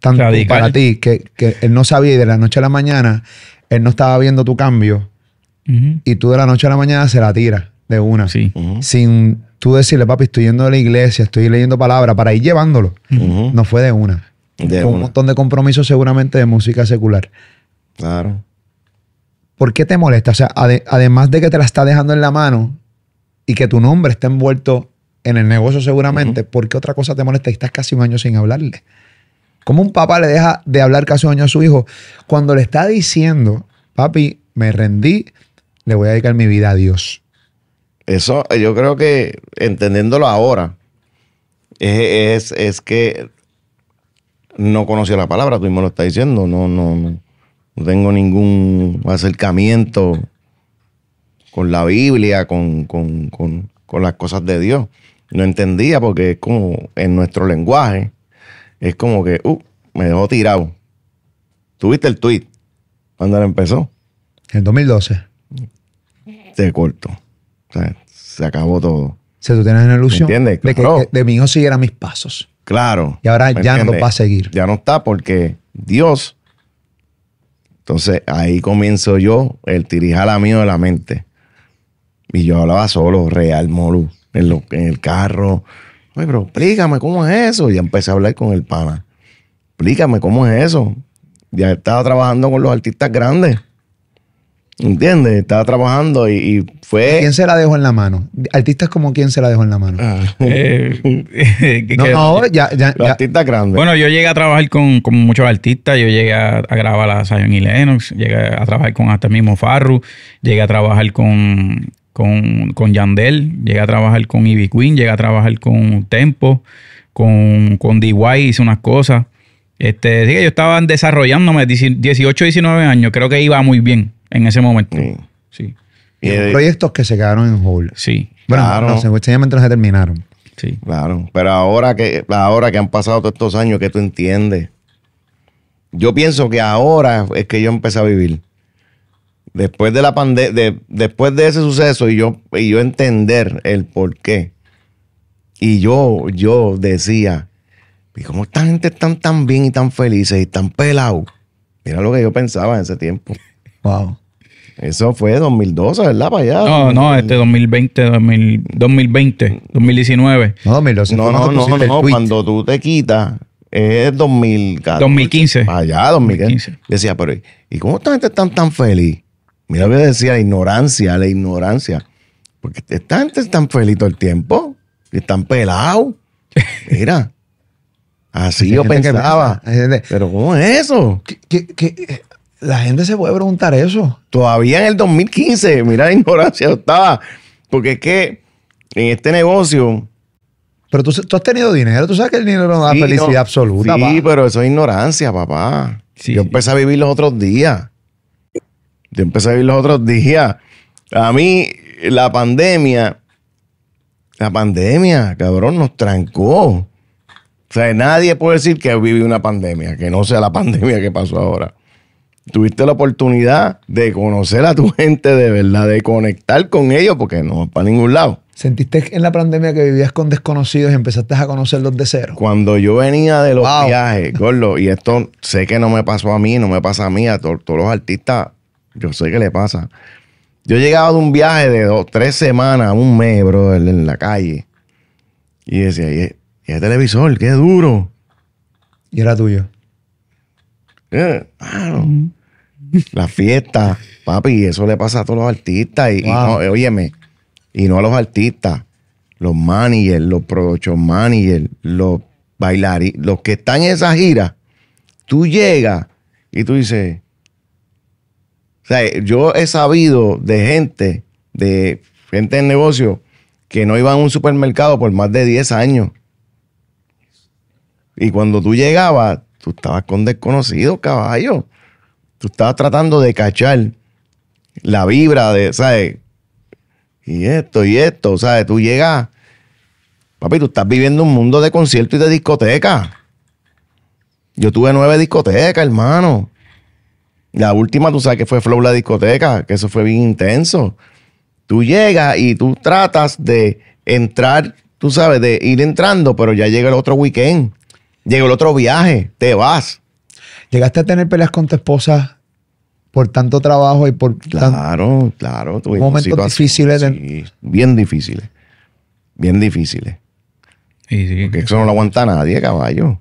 tan para ti que, que, él no sabía y de la noche a la mañana él no estaba viendo tu cambio y tú de la noche a la mañana se la tiras de una. Sin tú decirle, papi, estoy yendo a la iglesia, estoy leyendo palabras para ir llevándolo. No fue de una. De un montón de compromisos seguramente de música secular. Claro. ¿Por qué te molesta? O sea, además de que te la está dejando en la mano y que tu nombre está envuelto en el negocio seguramente, ¿por qué otra cosa te molesta y estás casi un año sin hablarle? ¿Cómo un papá le deja de hablar casi un año a su hijo cuando le está diciendo, papi, me rendí, le voy a dedicar mi vida a Dios? Eso yo creo que entendiéndolo ahora, es, es, que no conocía la palabra, tú mismo lo estás diciendo, no, no, no no tengo ningún acercamiento con la Biblia, con, las cosas de Dios. No entendía porque es como en nuestro lenguaje, es como que, uh, me dejó tirado. ¿Tuviste el tweet ¿Cuándo empezó? En 2012. Se cortó. se acabó todo. Si tú tienes una ilusión de que, de mi hijo siguiera mis pasos. Claro. Y ahora ya no va a seguir. Ya no está porque Dios entonces ahí comienzo yo el tirijala mío de la mente. Y yo hablaba solo, real molu, en, en el carro. Oye, pero explícame cómo es eso. Y empecé a hablar con el pana. Explícame cómo es eso. Ya estaba trabajando con los artistas grandes. ¿Entiendes? Estaba trabajando y, fue. ¿Quién se la dejó en la mano? Artistas como quién se la dejó en la mano. Ah. Eh, (laughs) no, no, ya. ya, Artistas grandes. Bueno, yo llegué a trabajar con, muchos artistas. Yo llegué a, grabar a Zion y Lennox. Llegué a trabajar con hasta mismo Farru. Llegué a trabajar con, con, con Yandel. Llegué a trabajar con Ivy Queen. Llegué a trabajar con Tempo. Con, con DY hice unas cosas. Este, que yo estaba desarrollándome 18, 19 años. Creo que iba muy bien en ese momento. Sí. proyectos que se quedaron en hold. Sí. Bueno, claro. se terminaron. Sí. Claro. Pero ahora que, ahora que han pasado todos estos años, ¿qué tú entiendes? Yo pienso que ahora es que yo empecé a vivir. Después de la pandemia, de, después de ese suceso y yo, y yo entender el por qué. Y yo, yo decía, ¿y cómo esta gente están tan bien y tan felices y tan pelados? Mira lo que yo pensaba en ese tiempo. Wow. Eso fue 2012, ¿verdad? Para allá. No, no, este 2020, 2020, 2019. No, 2012. No, no, no, no, cuando tú te quitas, es 2014. 2015. Para allá, 2015. Decía, pero ¿y cómo esta gente está tan feliz? Mira lo que decía, la ignorancia, la ignorancia. Porque esta gente está tan feliz todo el tiempo, que están pelados. (laughs) Mira. Así yo pensaba. pero ¿cómo es eso? qué? la gente se puede preguntar eso. Todavía en el 2015, mira la ignorancia, estaba. Porque es que en este negocio. Pero tú, has tenido dinero, tú sabes que el dinero no da felicidad absoluta. Sí, pero eso es ignorancia, papá. Yo empecé a vivir los otros días. Yo empecé a vivir los otros días. A mí, la pandemia, la pandemia, cabrón, nos trancó. O sea, nadie puede decir que vivido una pandemia, que no sea la (laughs) pandemia que pasó ahora tuviste la oportunidad de conocer a tu (laughs) gente de verdad, de conectar con ellos, porque no para ningún lado. ¿Sentiste en la pandemia que vivías con desconocidos y empezaste a conocerlos de cero? Cuando yo venía de los viajes, Gordo, y esto sé que no me pasó a mí, no me pasa a mí, a todos los artistas, yo sé que le pasa. Yo llegaba de un viaje de dos, tres semanas, un mes, bro, en la calle. Y decía, ¿y el televisor? ¡Qué duro! Y era tuyo. Eh, la fiesta, papi, eso le pasa a todos los artistas. Y, no, óyeme, y no a los artistas, los managers, los production managers, los bailarines, los que están en esa gira, tú llegas y tú dices, o sea, yo he sabido de gente, de gente de negocio, que no iban a un supermercado por más de 10 años. Y cuando tú llegabas, tú estabas con desconocidos, caballo tú estabas tratando de cachar la vibra de, ¿sabes? Y esto, y esto, ¿sabes? Tú llegas, papi, tú estás viviendo un mundo de concierto y de discoteca. Yo tuve nueve discotecas, hermano. La última, tú sabes que fue Flow la discoteca, que eso fue bien intenso. Tú llegas y tú tratas de entrar, tú sabes, de ir entrando, pero ya llega el otro weekend, llega el otro viaje, te vas. ¿Llegaste a tener peleas con tu esposa por tanto trabajo y por claro, claro, momentos difíciles, bien difíciles, bien difíciles. Porque eso no lo aguanta nadie, caballo.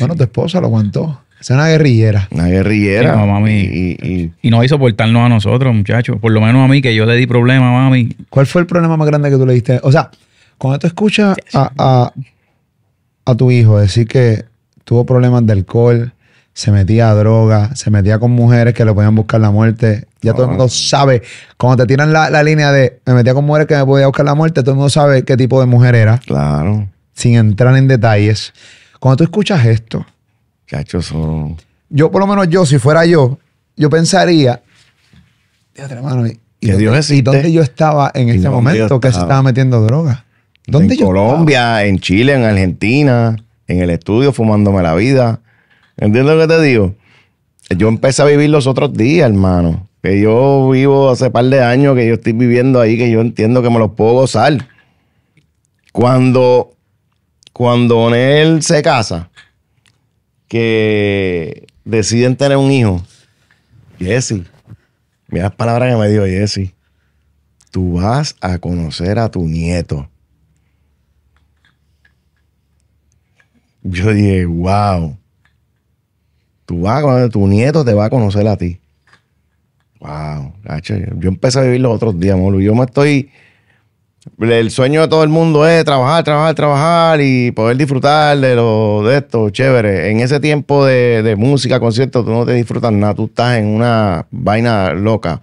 Bueno, tu esposa lo aguantó. Es una guerrillera. Una guerrillera. mami. Y, y, y... no hizo portarnos a nosotros, muchachos. Por lo menos a mí, que yo le di problema, mami. ¿Cuál fue el problema más grande que tú le diste? O sea, cuando tú escuchas a, a tu hijo decir que tuvo problemas de alcohol, se metía a droga, se metía con mujeres que le podían buscar la muerte. Ya todo el ah. mundo sabe, cuando te tiran la, línea de me metía con mujeres que me podían buscar la muerte, todo el mundo sabe qué tipo de mujer era. Claro. Sin entrar en detalles. Cuando tú escuchas esto. cacho, Yo, por lo menos yo, si fuera yo, yo pensaría, Dios, hermano, ¿y, dónde, ¿y dónde yo estaba en este momento que se estaba metiendo droga? ¿Dónde yo en Colombia, en Chile, en Argentina, en el estudio fumándome la vida ¿Entiendes lo que te digo? Yo empecé a vivir los otros días, hermano. Que yo vivo hace par de años, que yo estoy viviendo ahí, que yo entiendo que me los puedo gozar. Cuando, cuando él se casa, que deciden tener un hijo, Jesse, mira las palabras que me dio Jesse. Tú vas a conocer a tu nieto. Yo dije, wow tu nieto te va a conocer a ti. Wow, Yo empecé a vivir los otros días, molo. Yo me estoy. El sueño de todo el mundo es trabajar, trabajar, trabajar y poder disfrutar de, lo, de esto, chévere. En ese tiempo de, música, concierto, tú no te disfrutas nada, tú estás en una vaina loca.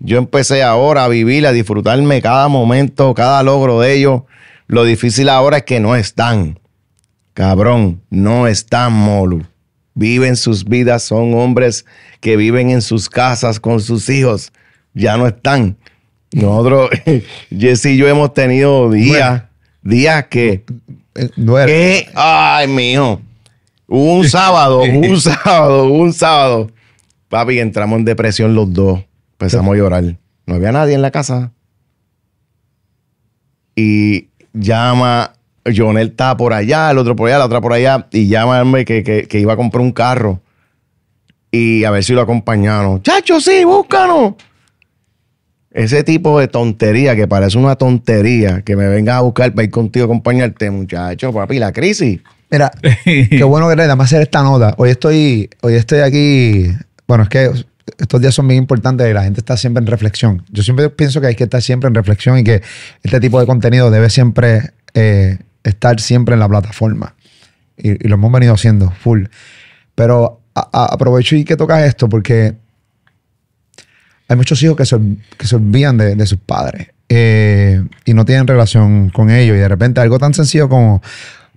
Yo empecé ahora a vivir, a disfrutarme cada momento, cada logro de ellos. Lo difícil ahora es que no están. Cabrón, no están, Molu viven sus vidas, son hombres que viven en sus casas con sus hijos, ya no están. Nosotros, (laughs) Jesse y yo hemos tenido días, días que... Eh, ay, mío. Un (laughs) sábado, (laughs) un sábado, un sábado. Papi, entramos en depresión los dos. Empezamos a llorar. No había nadie en la casa. Y llama Jonel está por allá, el otro por allá, la otra por allá, y llámame que, que iba a comprar un carro y a ver si lo acompañaron. Chacho, sí, búscanos. Ese tipo de tontería que parece una tontería que me venga a buscar para ir contigo a acompañarte, muchacho, papi, la crisis. Mira, qué (laughs) bueno que le damos hacer esta nota. Hoy estoy, hoy estoy aquí. Bueno, es que estos días son bien importantes y la gente está siempre en reflexión. Yo siempre pienso que hay que estar siempre en reflexión y que este tipo de contenido debe siempre eh, estar siempre en la plataforma. Y, lo hemos venido haciendo, full. Pero aprovecho y que tocas esto porque hay muchos hijos que se, que olvidan de, sus padres eh, y no tienen relación con ellos. Y de repente algo tan sencillo como,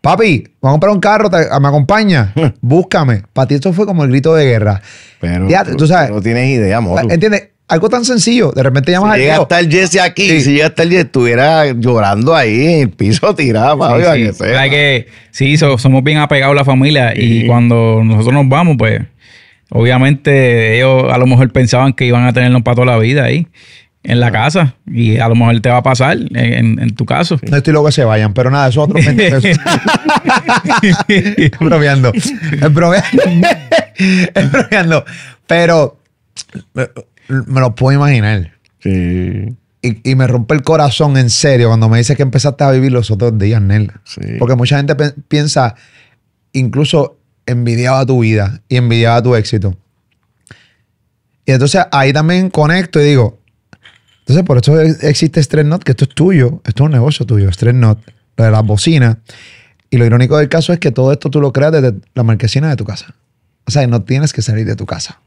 papi, vamos a comprar un carro, me acompaña, (laughs) búscame. Para ti esto fue como el grito de guerra. Pero ya, tú sabes, no tienes idea, amor. ¿Entiendes? algo tan sencillo. De repente llamas si llega hasta el Jesse aquí. Si llega hasta el Jesse, estuviera llorando ahí en el piso tirado, sí, que sea. que, sí, somos bien apegados a la familia y cuando nosotros nos vamos, pues obviamente ellos a lo mejor pensaban que iban a tenernos para toda la vida ahí en la ah. casa y a lo mejor te va a pasar en, tu caso. No estoy loco que se vayan, pero nada, eso es otro (laughs) bromeando. bromeando. bromeando. Pero me lo puedo imaginar. Sí. Y, me rompe el corazón en serio cuando me dices que empezaste a vivir los otros días, Nel. Sí. Porque mucha gente piensa, incluso envidiaba tu vida y envidiaba tu éxito. Y entonces ahí también conecto y digo, entonces por eso existe Stress Not, que esto es tuyo, esto es un negocio tuyo, Not, lo de las bocinas. Y lo irónico del caso es que todo esto tú lo creas desde la marquesina de tu casa. O sea, no tienes que salir de tu casa.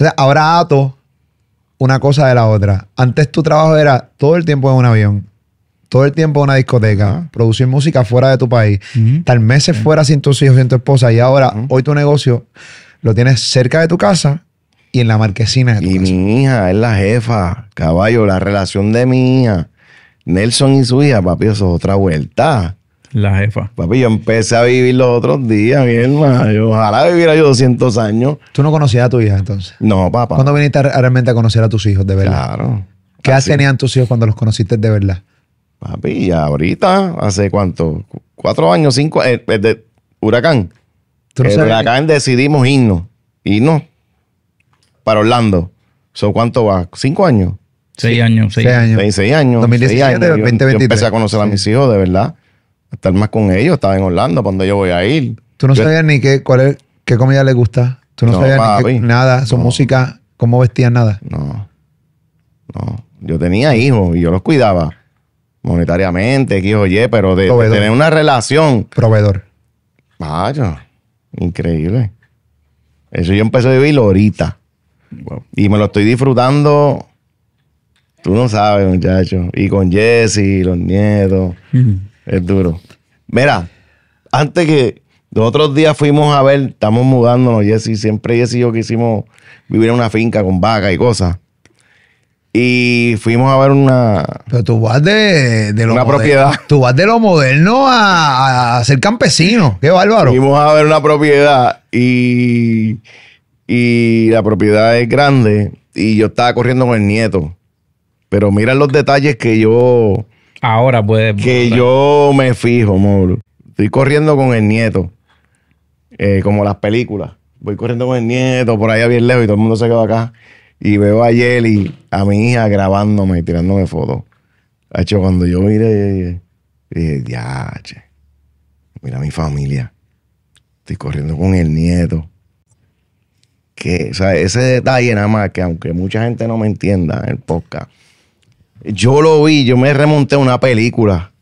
Entonces, ahora ato una cosa de la otra. Antes tu trabajo era todo el tiempo en un avión, todo el tiempo en una discoteca, ah. producir música fuera de tu país, tal meses fuera sin tus hijos, sin tu esposa, y ahora, hoy tu negocio lo tienes cerca de tu casa y en la marquesina de tu casa. Y mi hija es la jefa, caballo, la relación de mi hija. Nelson y su hija, papi, eso es otra vuelta. La jefa. Papi, yo empecé a vivir los otros días, bien, hermano. ojalá viviera yo 200 años. ¿Tú no conocías a tu hija entonces? No, papá. ¿Cuándo viniste realmente a conocer a tus hijos, de verdad? Claro. ¿Qué edad tenían tus hijos cuando los conociste de verdad? Papi, ahorita, hace cuánto, cuatro años, cinco, el, eh, eh, de Huracán. Huracán decidimos irnos, irnos para Orlando. cuánto va? ¿Cinco años? Seis años, seis, años. Seis, años. 2017, 2023. empecé a conocer a mis hijos, de verdad estar más con ellos. Estaba en Orlando, ¿para dónde yo voy a ir? Tú no sabías ni qué, cuál qué comida le gusta. Tú no, sabías ni nada, su música, cómo vestían, nada. No. No. Yo tenía hijos y yo los cuidaba monetariamente, que oye, pero de, tener una relación. Proveedor. Vaya, increíble. Eso yo empecé a vivir ahorita. Y me lo estoy disfrutando. Tú no sabes, muchacho. Y con Jesse, los nietos. Es duro. Mira, antes que los otros días fuimos a ver, estamos mudándonos, Jessy, siempre Jessy y yo quisimos vivir en una finca con vaca y cosas. Y fuimos a ver una. Pero tú vas de, de lo Una propiedad. Tú vas de lo moderno a, ser campesino. Qué bárbaro. Fuimos a ver una propiedad y. Y la propiedad es grande. Y yo estaba corriendo con el nieto. Pero mira los detalles que yo Ahora puedes. Que yo me fijo, moro. Estoy corriendo con el nieto. Eh, como las películas. Voy corriendo con el nieto por a bien lejos y todo el mundo se quedó acá. Y veo a Yeli, a mi hija, grabándome y tirándome fotos. hecho, cuando yo miré, dije, ya, che. Mira mi familia. Estoy corriendo con el nieto. Que, o sea, ese detalle nada más que aunque mucha gente no me entienda en el podcast yo lo vi, yo me remonté a una película.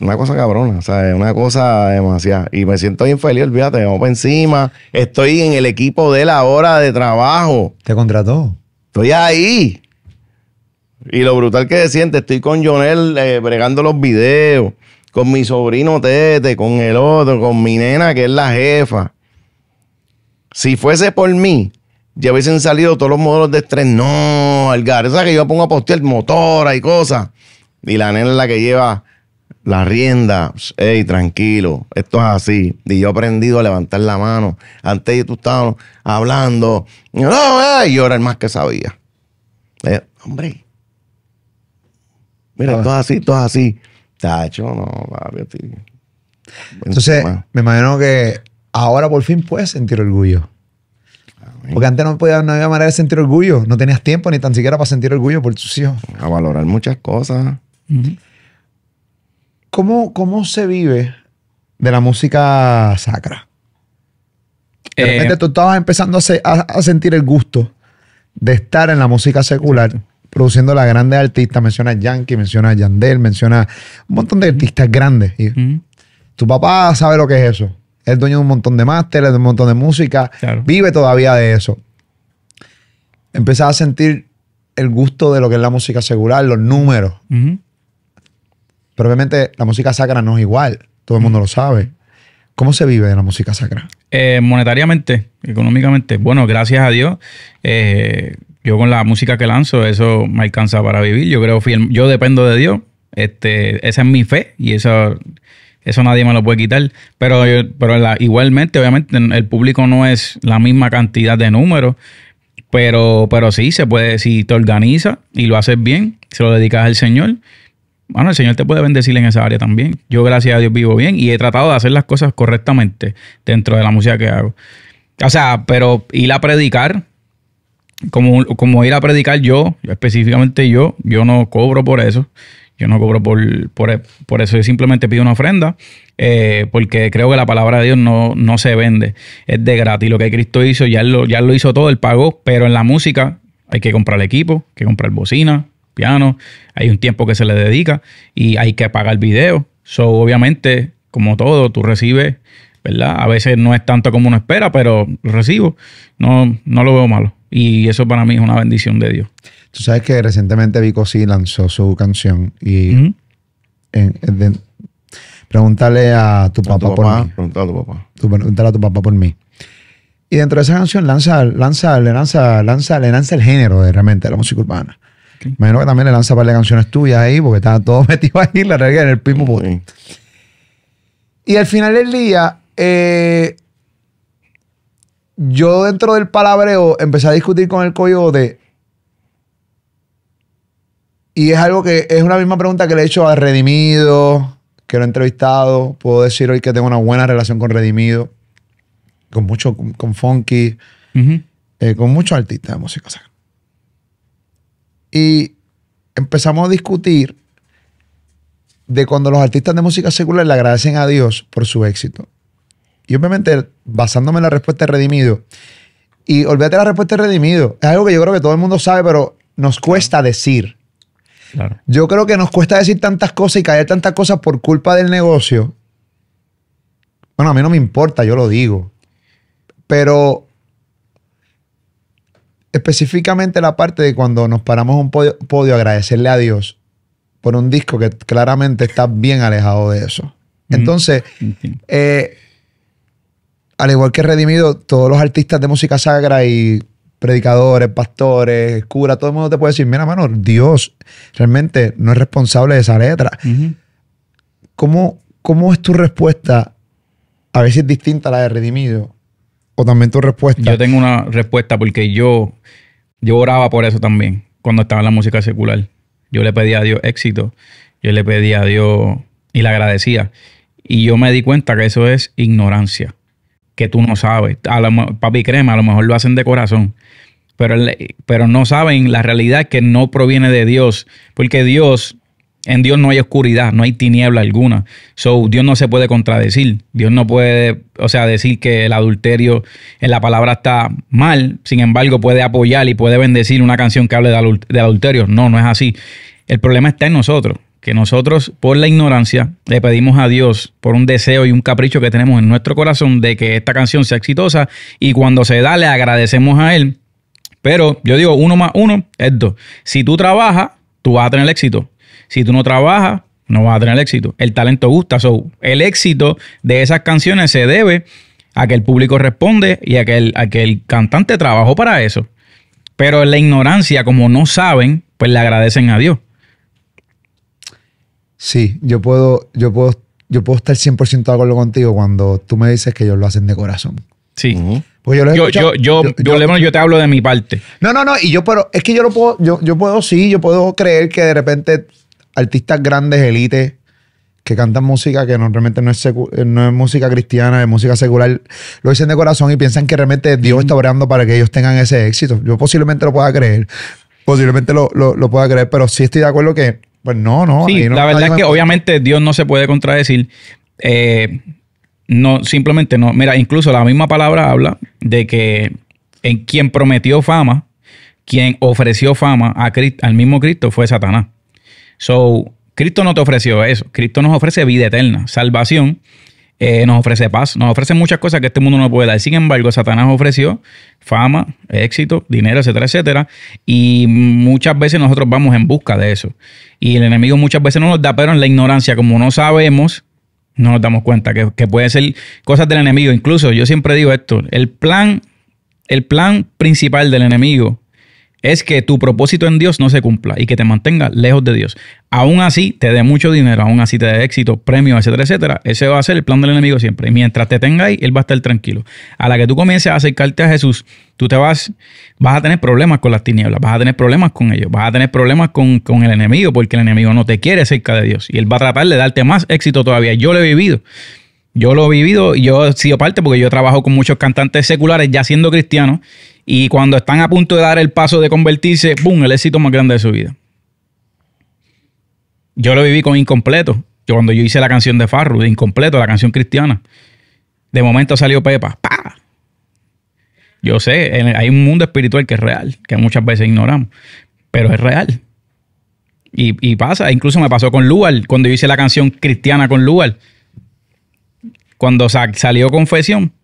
Una cosa cabrona, o sea, Una cosa demasiada. Y me siento infeliz, fíjate, olvídate, vamos para encima. Estoy en el equipo de la hora de trabajo. ¿Te contrató? Estoy ahí. Y lo brutal que se siente, estoy con Jonel eh, bregando los videos, con mi sobrino Tete, con el otro, con mi nena que es la jefa. Si fuese por mí, ya hubiesen salido todos los modelos de estrés. No, Algar. garza que yo pongo a postear motora y cosas. Y la nena es la que lleva la rienda. Ey, tranquilo, esto es así. Y yo he aprendido a levantar la mano. Antes tú estabas hablando. Y no, yo era el más que sabía. Eh, hombre. Mira, es así, es así. Tacho, no, papi, Entonces, me imagino que ahora por fin puedes sentir orgullo. Porque antes no, podía, no había manera de sentir orgullo. No tenías tiempo ni tan siquiera para sentir orgullo por tus hijos. A valorar muchas cosas. ¿Cómo, se vive de la música sacra? De eh, tú estabas empezando a, sentir el gusto de estar en la música secular, produciendo las grandes artistas. Menciona Yankee, menciona Yandel, menciona un montón de artistas grandes. Tu papá sabe lo que es eso es dueño de un montón de másteres, de un montón de música, vive todavía de eso. Empezaba a sentir el gusto de lo que es la música secular, los números. Pero obviamente la música sacra no es igual, todo el mundo lo sabe. ¿Cómo se vive de la música sacra? Eh, monetariamente, económicamente. Bueno, gracias a Dios. Eh, yo con la música que lanzo, eso me alcanza para vivir. Yo creo yo dependo de Dios. Este, esa es mi fe y eso eso nadie me lo puede quitar. Pero, pero igualmente, obviamente, el público no es la misma cantidad de números. Pero, pero sí, se puede, si te organizas y lo haces bien, se lo dedicas al Señor, bueno, el Señor te puede bendecir en esa área también. Yo, gracias a Dios, vivo bien y he tratado de hacer las cosas correctamente dentro de la música que hago. O sea, pero ir a predicar, como, como ir a predicar yo, específicamente yo, yo no cobro por eso. Yo no cobro por, por, eso, yo simplemente pido una ofrenda, eh, porque creo que la palabra de Dios no, no se vende, es de gratis. Lo que Cristo hizo, ya lo, ya lo hizo todo, él pagó, pero en la música hay que comprar el equipo, hay que comprar bocina, piano, hay un tiempo que se le dedica y hay que pagar video. So, obviamente, como todo, tú recibes, ¿verdad? A veces no es tanto como uno espera, pero recibo. No, no lo veo malo. Y eso para mí es una bendición de Dios. Tú sabes que recientemente Vico sí lanzó su canción y preguntarle pregúntale a tu, papá, por mí. Pregúntale a tu papá. a tu papá por mí. Y dentro de esa canción lanza, lanza, le lanza, lanza, le lanza el género de, realmente la música urbana. Imagino que también le lanza un par de canciones tuyas ahí, porque está todo (laughs) metido ahí, la realidad en el primo. Y al final del día, eh, yo dentro del palabreo empecé a discutir con el coyote. Y es algo que es una misma pregunta que le he hecho a Redimido, que lo he entrevistado. Puedo decir hoy que tengo una buena relación con Redimido, con mucho, con, Funky, eh, con muchos artistas de música sacra. Y empezamos a discutir de cuando los artistas de música secular le agradecen a Dios por su éxito. Y obviamente, basándome en la respuesta de redimido, y olvídate de la respuesta de redimido, es algo que yo creo que todo el mundo sabe, pero nos cuesta decir. Yo creo que nos cuesta decir tantas cosas y caer tantas cosas por culpa del negocio. Bueno, a mí no me importa, yo lo digo. Pero específicamente la parte de cuando nos paramos un podio, agradecerle a Dios por un disco que claramente está bien alejado de eso. Entonces, al igual que Redimido, todos los artistas de música sagra y predicadores, pastores, curas, todo el mundo te puede decir, mira, mano, Dios realmente no es responsable de esa letra. ¿Cómo, es tu respuesta? A veces distinta a la de Redimido. O también tu respuesta. Yo tengo una respuesta porque yo, yo oraba por eso también, cuando estaba en la música secular. Yo le pedía a Dios éxito, yo le pedía a Dios y le agradecía. Y yo me di cuenta que eso es ignorancia que tú no sabes. A lo, papi crema, a lo mejor lo hacen de corazón, pero, pero no saben la realidad que no proviene de Dios, porque Dios, en Dios no hay oscuridad, no hay tiniebla alguna. So, Dios no se puede contradecir. Dios no puede, o sea, decir que el adulterio en la palabra está mal, sin embargo, puede apoyar y puede bendecir una canción que hable de adulterio. No, no es así. El problema está en nosotros que nosotros por la ignorancia le pedimos a Dios por un deseo y un capricho que tenemos en nuestro corazón de que esta canción sea exitosa y cuando se da le agradecemos a Él. Pero yo digo, uno más uno es dos. Si tú trabajas, tú vas a tener éxito. Si tú no trabajas, no vas a tener éxito. El talento gusta. el éxito de esas canciones se debe a que el público responde y a que el, a que el cantante trabajó para eso. Pero en la ignorancia, como no saben, pues le agradecen a Dios. Sí, yo puedo, yo puedo, yo puedo estar 100% de acuerdo contigo cuando tú me dices que ellos lo hacen de corazón. Sí. Pues yo, lo yo, yo, yo, te hablo de mi parte. No, no, no. Y yo, pero es que yo lo puedo, yo, yo puedo, sí, yo puedo creer que de repente artistas grandes, élites, que cantan música que realmente no es, eh, no es música cristiana, es música secular, lo dicen de corazón y piensan que realmente Dios está orando para que ellos tengan ese éxito. Yo posiblemente lo pueda creer, posiblemente lo, lo, lo pueda creer, pero sí estoy de acuerdo que pues no, no. Sí, la verdad es que obviamente Dios no se puede contradecir. Eh, no, simplemente no. Mira, incluso la misma palabra habla de que en quien prometió fama, quien ofreció fama a Cristo, al mismo Cristo fue Satanás. So, Cristo no te ofreció eso. Cristo nos ofrece vida eterna, salvación eh, nos ofrece paz, nos ofrece muchas cosas que este mundo no puede dar. Sin embargo, Satanás ofreció fama, éxito, dinero, etcétera, etcétera. Y muchas veces nosotros vamos en busca de eso. Y el enemigo muchas veces no nos da, pero en la ignorancia, como no sabemos, no nos damos cuenta que, que puede ser cosas del enemigo. Incluso yo siempre digo esto, el plan, el plan principal del enemigo es que tu propósito en Dios no se cumpla y que te mantenga lejos de Dios. Aún así, te dé mucho dinero, aún así te dé éxito, premios, etcétera, etcétera. Ese va a ser el plan del enemigo siempre. Y mientras te tenga ahí, él va a estar tranquilo. A la que tú comiences a acercarte a Jesús, tú te vas, vas a tener problemas con las tinieblas, vas a tener problemas con ellos, vas a tener problemas con, el enemigo, porque el enemigo no te quiere cerca de Dios. Y él va a tratar de darte más éxito todavía. Yo lo he vivido. Yo lo he vivido, y yo he sido parte porque yo trabajo con muchos cantantes seculares ya siendo cristiano y cuando están a punto de dar el paso de convertirse, ¡boom! El éxito más grande de su vida. Yo lo viví con Incompleto. Yo cuando yo hice la canción de Farru, Incompleto, la canción cristiana, de momento salió Pepa. ¡Pah! Yo sé, hay un mundo espiritual que es real, que muchas veces ignoramos, pero es real. Y, pasa, incluso me pasó con Lugar, cuando yo hice la canción cristiana con Lugar. Cuando salió Confesión,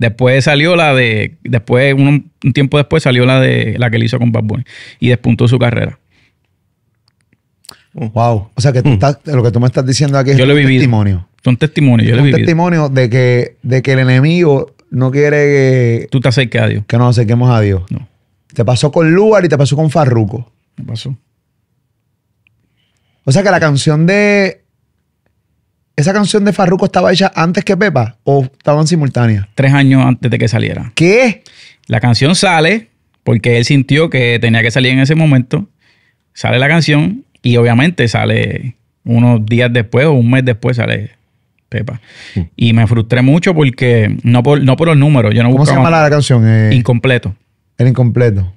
Después salió la de. Después, un, tiempo después salió la de la que él hizo con Bad Bunny. Y despuntó su carrera. Oh. Wow. O sea que mm. lo que tú me estás diciendo aquí es yo lo testimonio. Son yo testimonio de que, de que el enemigo no quiere que. Tú te acerques a Dios. Que nos acerquemos a Dios. No. Te pasó con Lugar y te pasó con Farruco. Me pasó. O sea que la canción de ¿Esa canción de Farruko estaba hecha antes que Pepa o estaban simultáneas? Tres años antes de que saliera. ¿Qué? La canción sale porque él sintió que tenía que salir en ese momento. Sale la canción y obviamente sale unos días después o un mes después sale Pepa. Mm. Y me frustré mucho porque no por, no los números. Yo no ¿Cómo se llama la, canción? Eh, incompleto. El incompleto.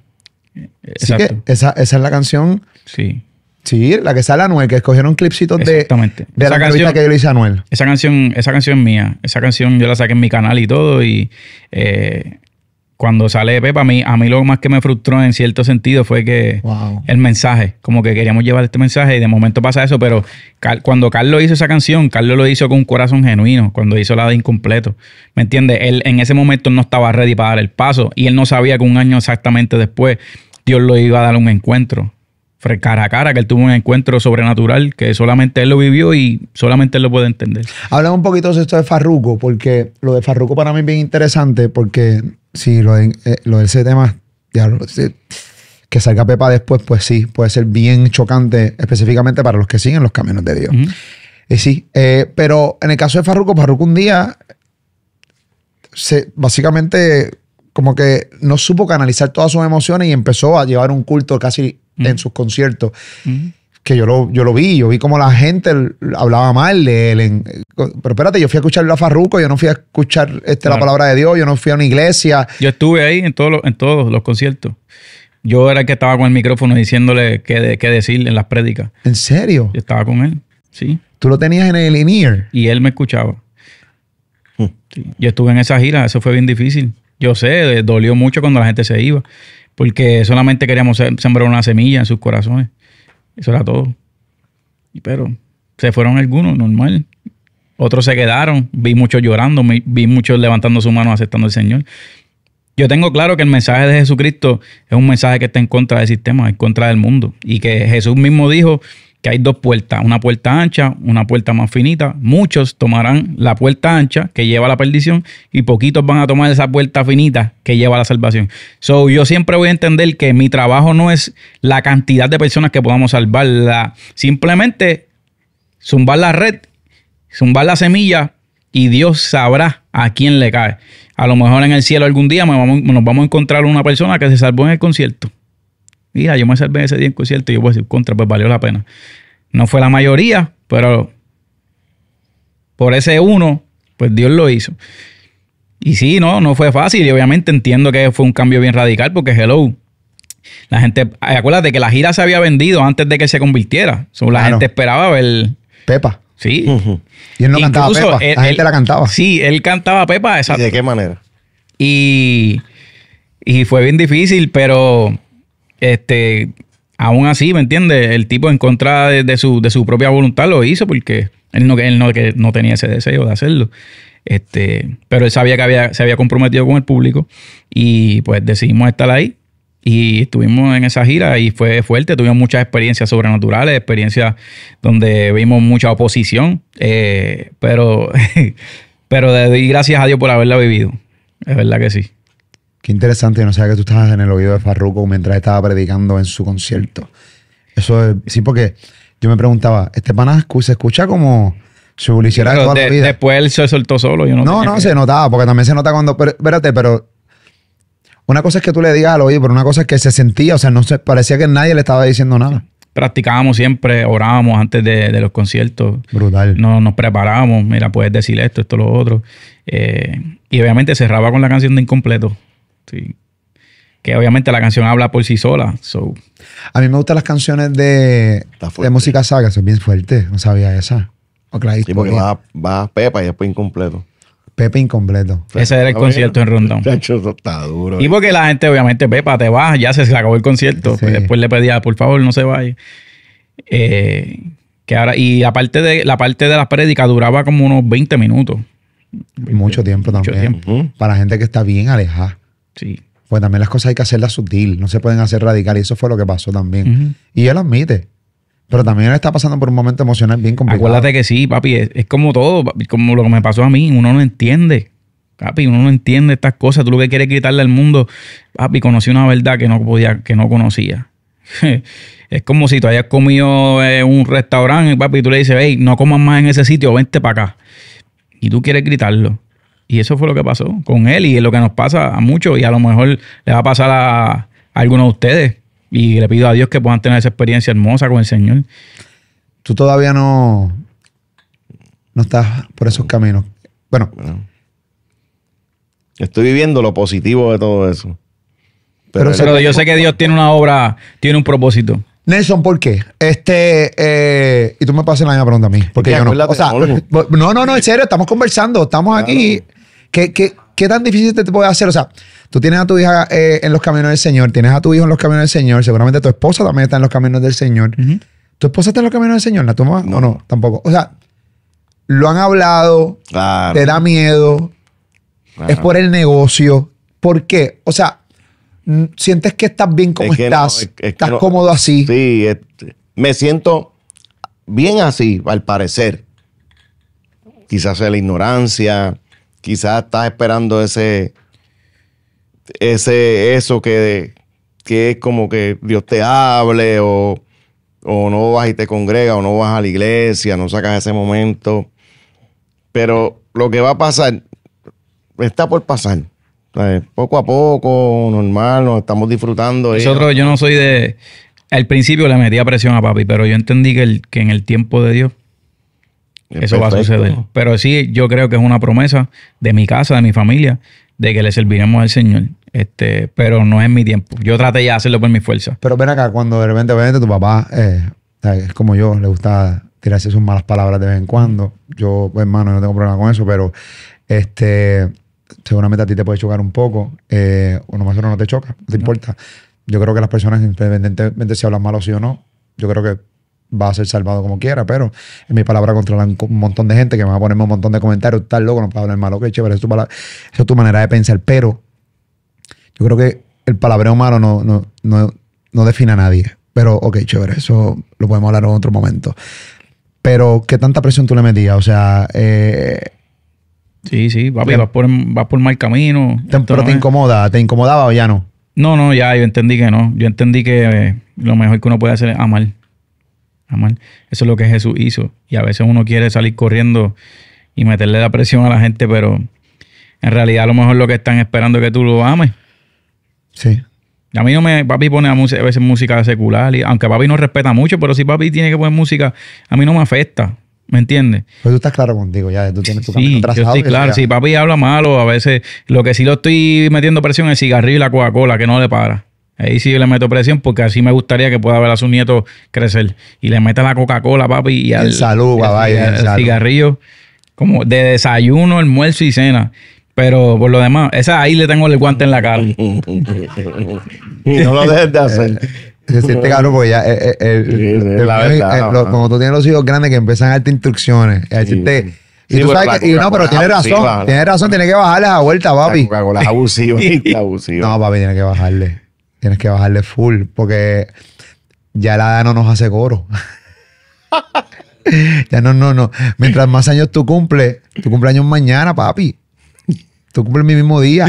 Eh, exacto. esa es la canción. Sí Sí, la que sale Anuel, que escogieron clipsitos de, de la canción que yo le hice a Anuel. Esa canción, esa canción es mía. Esa canción yo la saqué en mi canal y todo. Y eh, cuando sale Pepa, a mí, a mí lo más que me frustró en cierto sentido fue que el mensaje, como que queríamos llevar este mensaje y de momento pasa eso, pero cuando Carlos hizo esa canción, Carlos lo hizo con un corazón genuino, cuando hizo la de incompleto, ¿me entiendes? Él en ese momento no estaba ready para dar el paso y él no sabía que un año exactamente después Dios lo iba a dar un encuentro cara a cara, que él tuvo un encuentro sobrenatural que solamente él lo vivió y solamente él lo puede entender. hablamos un poquito de esto de Farruco, porque lo de Farruco para mí es bien interesante, porque si lo, de, eh, lo ese tema, que salga Pepa después, pues sí, puede ser bien chocante, específicamente para los que siguen los caminos de Dios. Y sí, eh, pero en el caso de Farruco, Farruco un día, se, básicamente, como que no supo canalizar todas sus emociones y empezó a llevar un culto casi en sus conciertos. Que yo lo, yo lo vi, yo vi como la gente hablaba mal de él. pero espérate, yo fui a escuchar a Farruco, yo no fui a escuchar este, la palabra de Dios, yo no fui a una iglesia. Yo estuve ahí en, todos los, en todos los conciertos. Yo era el que estaba con el micrófono diciéndole qué, qué decir en las prédicas. ¿En serio? Yo estaba con él, sí. ¿Tú lo tenías en el in Y él me escuchaba. Hmm. Yo estuve en esa gira, eso fue bien difícil. Yo sé, eh, dolió mucho cuando la gente se iba porque solamente queríamos sembrar una semilla en sus corazones. Eso era todo. Pero se fueron algunos, normal. Otros se quedaron. Vi muchos llorando, vi muchos levantando su mano aceptando al Señor. Yo tengo claro que el mensaje de Jesucristo es un mensaje que está en contra del sistema, en contra del mundo. Y que Jesús mismo dijo que hay dos puertas, una puerta ancha, una puerta más finita. Muchos tomarán la puerta ancha que lleva a la perdición y poquitos van a tomar esa puerta finita que lleva a la salvación. So, yo siempre voy a entender que mi trabajo no es la cantidad de personas que podamos salvar, simplemente zumbar la red, zumbar la semilla y Dios sabrá a quién le cae. A lo mejor en el cielo algún día nos vamos a encontrar una persona que se salvó en el concierto mira, yo me salvé ese tiempo, y yo voy a decir, contra, pues valió la pena. No fue la mayoría, pero por ese uno, pues Dios lo hizo. Y sí, no, no fue fácil. Y obviamente entiendo que fue un cambio bien radical porque hello. La gente, acuérdate que la gira se había vendido antes de que se convirtiera. la gente esperaba ver. Pepa. Sí. Y él no cantaba Pepa. la gente la cantaba. Sí, él cantaba Pepa, exacto. ¿Y de qué manera? Y, y fue bien difícil, pero este, aún así, ¿me entiendes? El tipo en contra de, su, de su propia voluntad lo hizo porque él no, él no, que no tenía ese deseo de hacerlo. Este, pero él sabía que había, se había comprometido con el público y pues decidimos estar ahí y estuvimos en esa gira y fue fuerte, tuvimos muchas experiencias sobrenaturales, experiencias donde vimos mucha oposición, eh, pero, (laughs) pero doy gracias a Dios por haberla vivido, es verdad que sí. Qué interesante, no sabía que tú estabas en el oído de Farruko mientras estaba predicando en su concierto. Eso es, sí, porque yo me preguntaba, este pana se escucha como si lo hiciera toda la vida. Después él se soltó solo, yo no No, no, se notaba, porque también se nota cuando, espérate, pero una cosa es que tú le digas al oído, pero una cosa es que se sentía, o sea, no se, parecía que nadie le estaba diciendo nada. Practicábamos siempre, orábamos antes de, los conciertos. Brutal. No, nos preparábamos, mira, puedes decir esto, esto, lo otro. Eh, y obviamente cerraba con la canción de incompleto. Que obviamente la canción habla por sí sola. So. A mí me gustan las canciones de, de música saga, son bien fuertes. No sabía esa. O porque va, Pepa y después incompleto. Pepe incompleto. Ese era el concierto en Rondón. (laughs) está duro. Y ¿eh? porque la gente, obviamente, Pepa, te va, ya se acabó el concierto. Después le pedía, por favor, no se vaya. Eh, que ahora, y aparte de la parte de las prédicas duraba como unos 20 minutos. Mucho tiempo también. Para gente que está bien alejada. Sí. Pues también las cosas hay que hacerlas sutil, no se pueden hacer radicales y eso fue lo que pasó también. Y él admite. Pero también él está pasando por un momento emocional bien complicado. Acuérdate que sí, papi, es, como todo, como lo que me pasó a mí, uno no entiende. Papi, uno no entiende estas cosas. Tú lo que quieres gritarle al mundo, papi, conocí una verdad que no podía, que no conocía. (laughs) es como si tú hayas comido en eh, un restaurante, papi, y tú le dices, hey, no comas más en ese sitio, vente para acá. Y tú quieres gritarlo. Y eso fue lo que pasó con él y es lo que nos pasa a muchos y a lo mejor le va a pasar a, algunos de ustedes. Y le pido a Dios que puedan tener esa experiencia hermosa con el Señor. Tú todavía no, no estás por esos caminos. Bueno. Estoy viviendo lo positivo de todo eso. Pero, yo sé que Dios tiene una obra, tiene un propósito. Nelson, ¿por qué? Este, eh, y tú me pasas la misma pregunta a mí. Porque yo no. (laughs) no, no, no, en serio, estamos conversando, estamos aquí. ¿Qué, qué, tan difícil te puede hacer? O sea, tú tienes a tu hija eh, en los caminos del Señor, tienes a tu hijo en los caminos del Señor, seguramente tu esposa también está en los caminos del Señor. ¿Tu esposa está en los caminos del Señor? ¿La toma? No, no, tampoco. O sea, lo han hablado, te da miedo, es por el negocio. ¿Por qué? O sea, sientes que estás bien como estás, estás cómodo así. Sí, me siento bien así, al parecer. Quizás sea la ignorancia, quizás estás esperando ese, ese, eso que, que es como que Dios te hable o, o no vas y te congrega o no vas a la iglesia, no sacas ese momento. Pero lo que va a pasar está por pasar. poco a poco, normal, nos estamos disfrutando. Nosotros, yo no soy de... Al principio le metía presión a papi, pero yo entendí que en el tiempo de Dios eh, eso va a suceder. Pero sí, yo creo que es una promesa de mi casa, de mi familia, de que le serviremos al Señor. Este, pero no es mi tiempo. Yo traté ya de hacerlo por mi fuerza. Pero ven acá, cuando de repente, tu papá eh, es como yo, le gusta tirarse sus malas palabras de vez en cuando. Yo, hermano, no tengo problema con eso, pero este, seguramente a ti te puede chocar un poco. Eh, o nomás no te choca, no te importa. Yo creo que las personas, independientemente si hablan mal o sí o no, yo creo que va a ser salvado como quiera, pero en mi palabra controlan un montón de gente que me va a ponerme un montón de comentarios, tal loco, no puedo hablar malo, que chévere, es es tu manera de pensar, pero yo creo que el palabreo malo no, no, no, define a nadie, pero ok, chévere, eso lo podemos hablar en otro momento. Pero, ¿qué tanta presión tú le metías? O sea, eh, Sí, sí, vas, por, por mal camino. Te, pero te incomoda, ¿te incomodaba o ya no? No, no, ya yo entendí que no. Yo entendí que eh, lo mejor que uno puede hacer es amar. Eso es lo que Jesús hizo. Y a veces uno quiere salir corriendo y meterle la presión a la gente, pero en realidad a lo mejor lo que están esperando es que tú lo ames. Sí. A mí no me, papi pone a, veces música secular, y, aunque papi no respeta mucho, pero si papi tiene que poner música, a mí no me afecta. ¿Me entiendes? Pues tú estás claro contigo, ya, tú tienes tu sí, Yo estoy claro, si papi habla malo, a veces lo que sí lo estoy metiendo presión es el cigarrillo y la Coca-Cola, que no le para. Ahí sí le meto presión porque así me gustaría que pueda ver a su nieto crecer. Y le meta la Coca-Cola, papi, y el salud, el cigarrillo, como de desayuno, almuerzo y cena. Pero por lo demás, esa ahí le tengo el guante en la cara. (laughs) y no lo dejes de hacer. (laughs) siente porque ya eh, eh, la verdad, cuando tú tienes los hijos grandes que empiezan a darte instrucciones, y tú pues, sabes que, y no, pero tiene razón. Tiene razón, tiene que bajarle a vuelta, papi. La Coca-Cola es (laughs) No, papi, tiene que bajarle. Tienes que bajarle full porque ya la edad no nos hace coro. (laughs) ya no, no, no. Mientras más años tú cumples, tu cumpleaños mañana, papi. Tú cumples mi mismo día.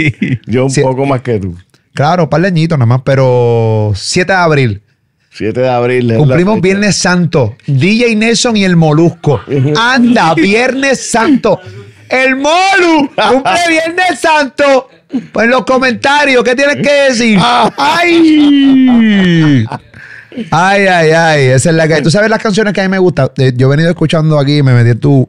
(laughs) Yo un poco más que tú. Claro, par de añitos nada más, pero 7 de abril. 7 de abril. Cumplimos Viernes Santo. DJ Nelson y el Molusco. Anda, Viernes Santo. El Molu (laughs) cumple Viernes Santo. Pues en los comentarios, ¿qué tienes que decir? ¡Ay! Ay, ay, ay. Esa es la que. Tú sabes las canciones que a mí me gustan. Eh, yo he venido escuchando aquí, me metí en tu,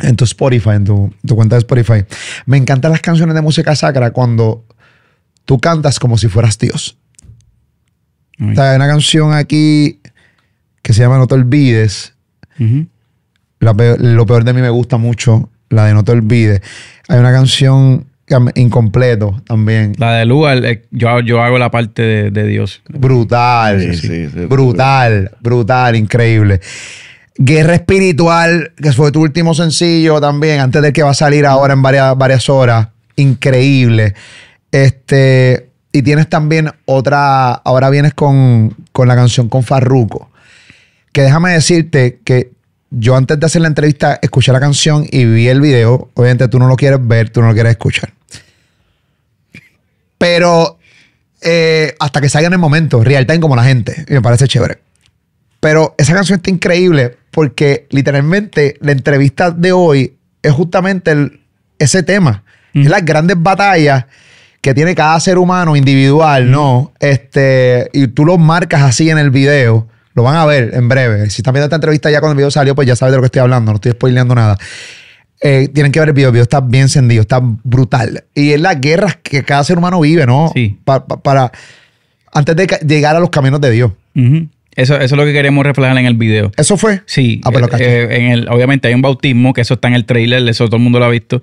en tu Spotify, en tu, cuenta de Spotify. Me encantan las canciones de música sacra cuando tú cantas como si fueras Dios. hay una canción aquí que se llama No te olvides. lo peor de mí me gusta mucho, la de No te olvides. Hay una canción incompleto también. La de Lugar, eh, yo, yo hago la parte de, Dios. Brutal, brutal, brutal, increíble. Guerra Espiritual, que fue tu último sencillo también, antes de que va a salir ahora en varias, varias horas. Increíble. Este, y tienes también otra, ahora vienes con, con la canción con Farruko. Que déjame decirte que yo antes de hacer la entrevista escuché la canción y vi el video. Obviamente tú no lo quieres ver, tú no lo quieres escuchar. Pero eh, hasta que salga en el momento, real time como la gente. Y me parece chévere. Pero esa canción está increíble porque literalmente la entrevista de hoy es justamente el, ese tema. Es las grandes batallas que tiene cada ser humano individual, ¿no? Este, y tú lo marcas así en el video. Lo van a ver en breve. Si están viendo esta entrevista ya cuando el video salió, pues ya sabes de lo que estoy hablando. No estoy spoileando nada. Eh, tienen que ver el video, el video está bien encendido, está brutal. Y es la guerra que cada ser humano vive, ¿no? Sí. para, antes de llegar a los caminos de Dios. Eso, es lo que queremos reflejar en el video. ¿Eso fue? Sí. Ah, pues eh, eh, en el, obviamente hay un bautismo, que eso está en el trailer, eso todo el mundo lo ha visto.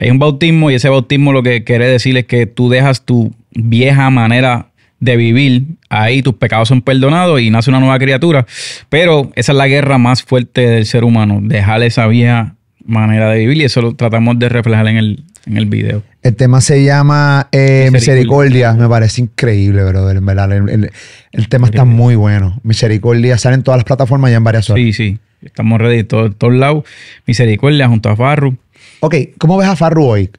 Hay un bautismo y ese bautismo lo que quiere decir es que tú dejas tu vieja manera de vivir ahí, tus pecados son perdonados y nace una nueva criatura. Pero esa es la guerra más fuerte del ser humano, dejar esa vieja manera de vivir y eso lo tratamos de reflejar en el, en el video. El tema se llama eh, Misericordia. Me parece increíble, brother. verdad, el, tema está muy bueno. Misericordia sale en todas las plataformas y en varias horas. Sí, sí. Estamos ready de todos lados. Misericordia junto a Farru. Ok, ¿cómo ves a Farru hoy?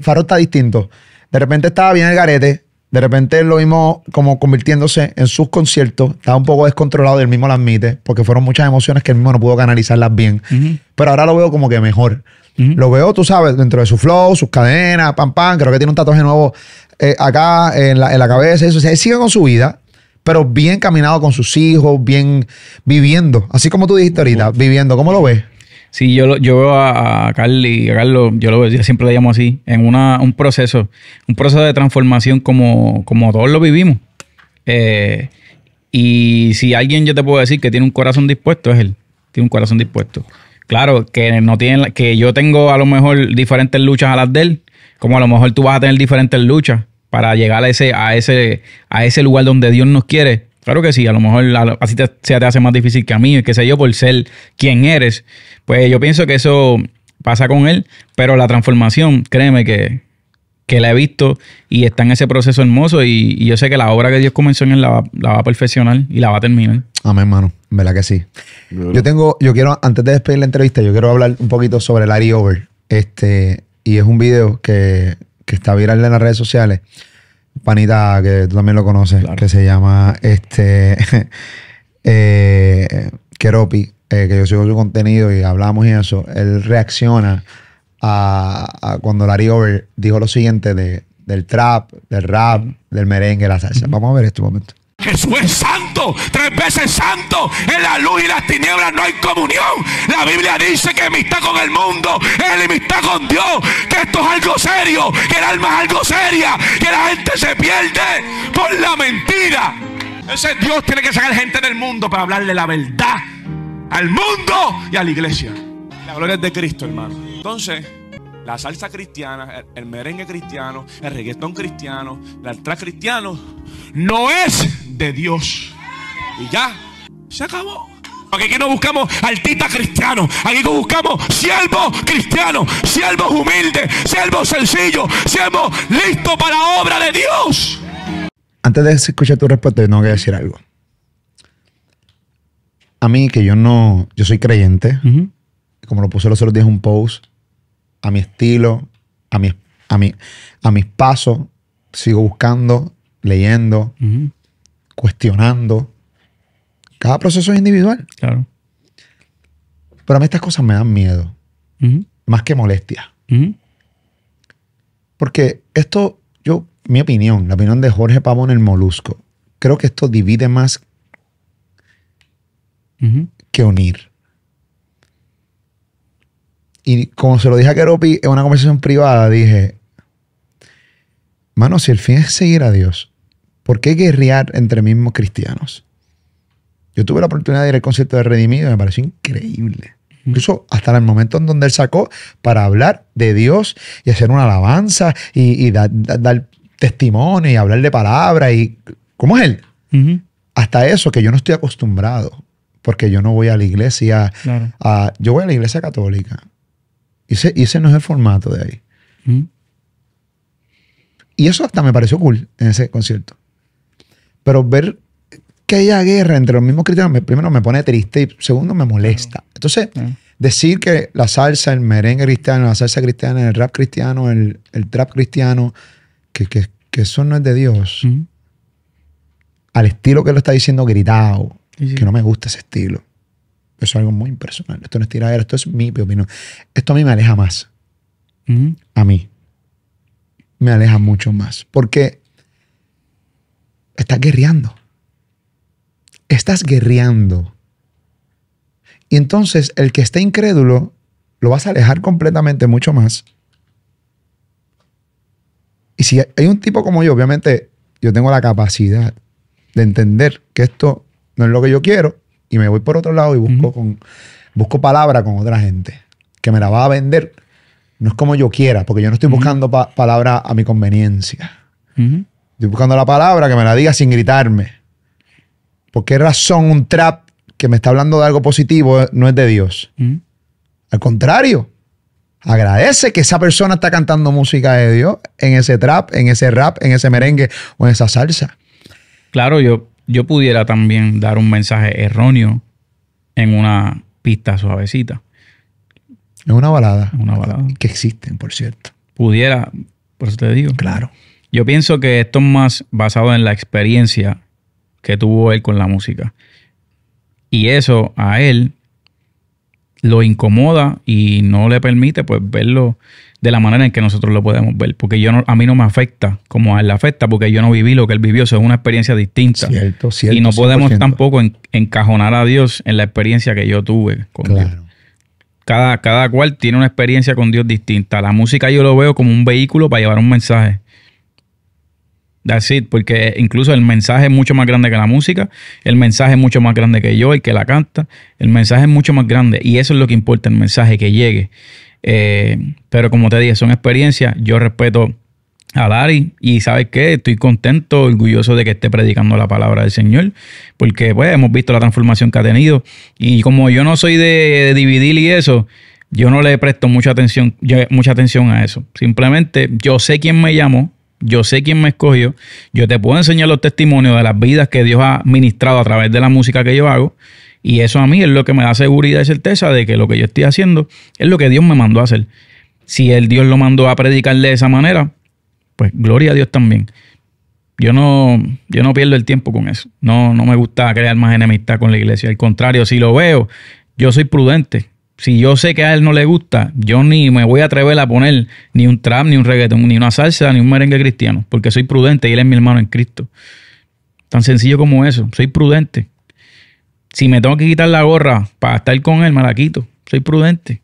Farru está distinto. De repente estaba bien el garete, de repente lo vimos como convirtiéndose en sus conciertos. Estaba un poco descontrolado y él mismo lo admite, porque fueron muchas emociones que él mismo no pudo canalizarlas bien. Pero ahora lo veo como que mejor. Lo veo, tú sabes, dentro de su flow, sus cadenas, pam, pam. Creo que tiene un tatuaje nuevo eh, acá en la, cabeza. Eso. él sigue con su vida, pero bien caminado con sus hijos, bien viviendo. Así como tú dijiste ahorita, viviendo. ¿Cómo lo ves? Sí, yo, lo, yo veo a, a, Carly, a Carlos, yo lo siempre lo llamo así, en un proceso, un proceso de transformación como, todos lo vivimos. Eh, y si alguien yo te puedo decir que tiene un corazón dispuesto, es él. Tiene un corazón dispuesto. Claro, que no tiene, que yo tengo a lo mejor diferentes luchas a las de él, como a lo mejor tú vas a tener diferentes luchas para llegar a ese, a ese, a ese lugar donde Dios nos quiere. Claro que sí, a lo mejor así te, se te hace más difícil que a mí, que sé yo, por ser quien eres. Pues yo pienso que eso pasa con él, pero la transformación, créeme que, que la he visto y está en ese proceso hermoso y, yo sé que la obra que Dios comenzó en él la, la va a perfeccionar y la va a terminar. Amén, hermano. ¿Verdad que sí? Yo tengo, yo quiero, antes de despedir la entrevista, yo quiero hablar un poquito sobre Larry Over. Este, y es un video que, que está viral en las redes sociales panita que tú también lo conoces, que se llama este (laughs) eh, Keropi, eh, que yo sigo su contenido y hablamos y eso, él reacciona a, cuando Larry Over dijo lo siguiente de, del trap, del rap, del merengue, la salsa. Vamos a ver este momento. Jesús es santo, tres veces santo. En la luz y las tinieblas no hay comunión. La Biblia dice que está con el mundo es enemistad con Dios. Que esto es algo serio, que el alma es algo seria, que la gente se pierde por la mentira. Ese Dios tiene que sacar gente del mundo para hablarle la verdad al mundo y a la iglesia. La gloria es de Cristo, hermano. Entonces la salsa cristiana, el, merengue cristiano, el reggaetón cristiano, la altar cristiano, no es de Dios. Y ya, se acabó. Porque aquí no buscamos artistas cristianos, aquí buscamos siervos cristianos, siervos humildes, siervos sencillos, siervos listos para la obra de Dios. Antes de escuchar tu respuesta, tengo que decir algo. A mí, que yo no, yo soy creyente, como lo puse los otros días en un post, a mi estilo, a, mi, a, a mis pasos. Sigo buscando, leyendo, cuestionando. Cada proceso es individual. Claro. Pero a mí estas cosas me dan miedo, más que molestia. Porque esto, yo, mi opinión, la opinión de Jorge Pavón el Molusco, creo que esto divide más que unir. Y como se lo dije a Keropi en una conversación privada, dije, mano, si el fin es seguir a Dios, ¿por qué guerrear entre mismos cristianos? Yo tuve la oportunidad de ir al concierto de Redimido y me pareció increíble. Incluso hasta el momento en donde él sacó para hablar de Dios y hacer una alabanza y, dar, testimonio y hablar de palabra y cómo es él. Hasta eso que yo no estoy acostumbrado porque yo no voy a la iglesia. yo voy a la iglesia católica, y ese, no es el formato de ahí. Mm. Y eso hasta me pareció cool en ese concierto. Pero ver que haya guerra entre los mismos cristianos, primero me pone triste y segundo me molesta. Entonces, decir que la salsa, el merengue cristiano, la salsa cristiana, el rap cristiano, el, trap cristiano, que, que, eso no es de Dios, mm. al estilo que lo está diciendo gritado, que no me gusta ese estilo. Eso es algo muy impersonal Esto no es tiradera, esto es mi, opinión. Esto a mí me aleja más. Mm. A mí. Me aleja mucho más. Porque estás guerreando. Estás guerreando. Y entonces el que esté incrédulo lo vas a alejar completamente mucho más. Y si hay un tipo como yo, obviamente yo tengo la capacidad de entender que esto no es lo que yo quiero, y me voy por otro lado y busco, con, busco palabra con otra gente que me la va a vender. No es como yo quiera, porque yo no estoy buscando palabra a mi conveniencia. Estoy buscando la palabra que me la diga sin gritarme. ¿Por qué razón un trap que me está hablando de algo positivo no es de Dios? Al contrario, agradece que esa persona está cantando música de Dios en ese trap, en ese rap, en ese merengue o en esa salsa. Claro, yo yo pudiera también dar un mensaje erróneo en una pista suavecita. En una balada. Una balada. Que existen, por cierto. Pudiera, por eso te digo. Claro. Yo pienso que esto es más basado en la experiencia que tuvo él con la música. Y eso a él lo incomoda y no le permite pues verlo de la manera en que nosotros lo podemos ver. Porque yo no, a mí no me afecta como a él le afecta, porque yo no viví lo que él vivió. Eso es una experiencia distinta. Cierto, cierto, y no podemos tampoco encajonar a Dios en la experiencia que yo tuve con claro. Cada, cada cual tiene una experiencia con Dios distinta. La música yo lo veo como un vehículo para llevar un mensaje. That's it, porque incluso el mensaje es mucho más grande que la música, el mensaje es mucho más grande que yo, el que la canta, el mensaje es mucho más grande y eso es lo que importa, el mensaje que llegue. Eh, pero como te dije, son experiencias. Yo respeto a Larry y sabes qué, estoy contento, orgulloso de que esté predicando la palabra del Señor, porque pues hemos visto la transformación que ha tenido y como yo no soy de, dividir y eso, yo no le presto mucha atención, mucha atención a eso. Simplemente yo sé quién me llamó, yo sé quién me escogió, yo te puedo enseñar los testimonios de las vidas que Dios ha ministrado a través de la música que yo hago y eso a mí es lo que me da seguridad y certeza de que lo que yo estoy haciendo es lo que Dios me mandó a hacer. Si el Dios lo mandó a predicarle de esa manera, pues gloria a Dios también. Yo no, yo no pierdo el tiempo con eso. No, no me gusta crear más enemistad con la iglesia. Al contrario, si lo veo, yo soy prudente. Si yo sé que a él no le gusta, yo ni me voy a atrever a poner ni un trap, ni un reggaeton, ni una salsa, ni un merengue cristiano, porque soy prudente y él es mi hermano en Cristo. Tan sencillo como eso, soy prudente. Si me tengo que quitar la gorra para estar con él, me la quito. Soy prudente.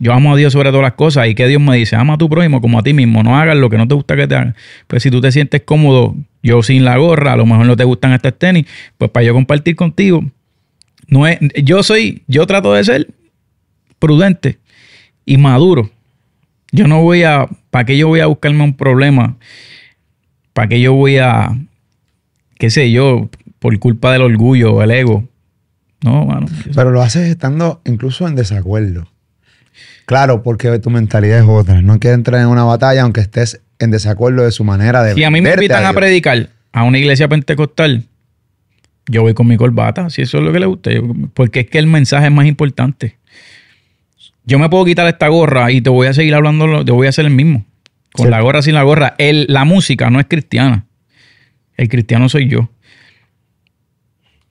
Yo amo a Dios sobre todas las cosas y que Dios me dice, ama a tu prójimo como a ti mismo, no hagas lo que no te gusta que te hagan. Pues si tú te sientes cómodo, yo sin la gorra, a lo mejor no te gustan estos tenis, pues para yo compartir contigo, no es, yo soy, yo trato de ser prudente y maduro. Yo no voy a, ¿para qué yo voy a buscarme un problema? ¿Para qué yo voy a, qué sé yo, por culpa del orgullo o el ego. No, mano. Pero lo haces estando incluso en desacuerdo. Claro, porque tu mentalidad es otra. No que entrar en una batalla aunque estés en desacuerdo de su manera de Si a mí me invitan a, predicar a una iglesia pentecostal, yo voy con mi corbata, si eso es lo que le gusta. Porque es que el mensaje es más importante. Yo me puedo quitar esta gorra y te voy a seguir hablando, te voy a hacer el mismo. Con la gorra, sin la gorra. la música no es cristiana. El cristiano soy yo.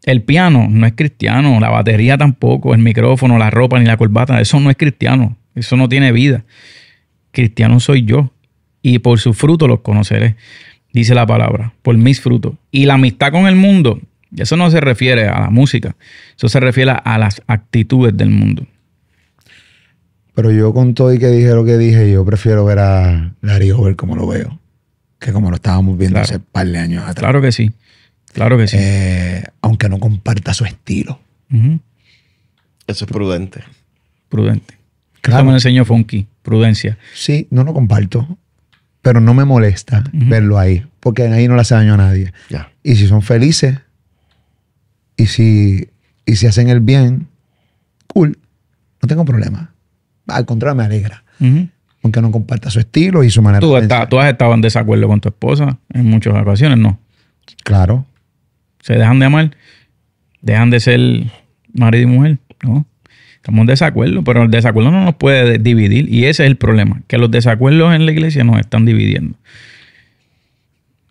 El piano no es cristiano, la batería tampoco, el micrófono, la ropa ni la corbata, eso no es cristiano, eso no tiene vida. Cristiano soy yo y por sus frutos los conoceré, dice la palabra, por mis frutos. Y la amistad con el mundo, eso no se refiere a la música, eso se refiere a las actitudes del mundo. Pero yo con todo y que dije lo que dije, yo prefiero ver a Larry ver como lo veo, que como lo estábamos viendo hace par de años atrás. Claro que sí. Claro que sí. Eh, aunque no comparta su estilo. Eso es prudente. Prudente. Claro. Eso me enseñó Funky, prudencia. Sí, no lo comparto, pero no me molesta verlo ahí, porque ahí no le hace daño a nadie. Y si son felices, y si, y hacen el bien, cool, no tengo problema. Al contrario, me alegra. Aunque no comparta su estilo y su manera ¿Tú de está, ¿Tú has estado en desacuerdo con tu esposa en muchas ocasiones, no? Claro se dejan de amar, dejan de ser marido y mujer, ¿no? Estamos en desacuerdo, pero el desacuerdo no nos puede dividir y ese es el problema, que los desacuerdos en la iglesia nos están dividiendo.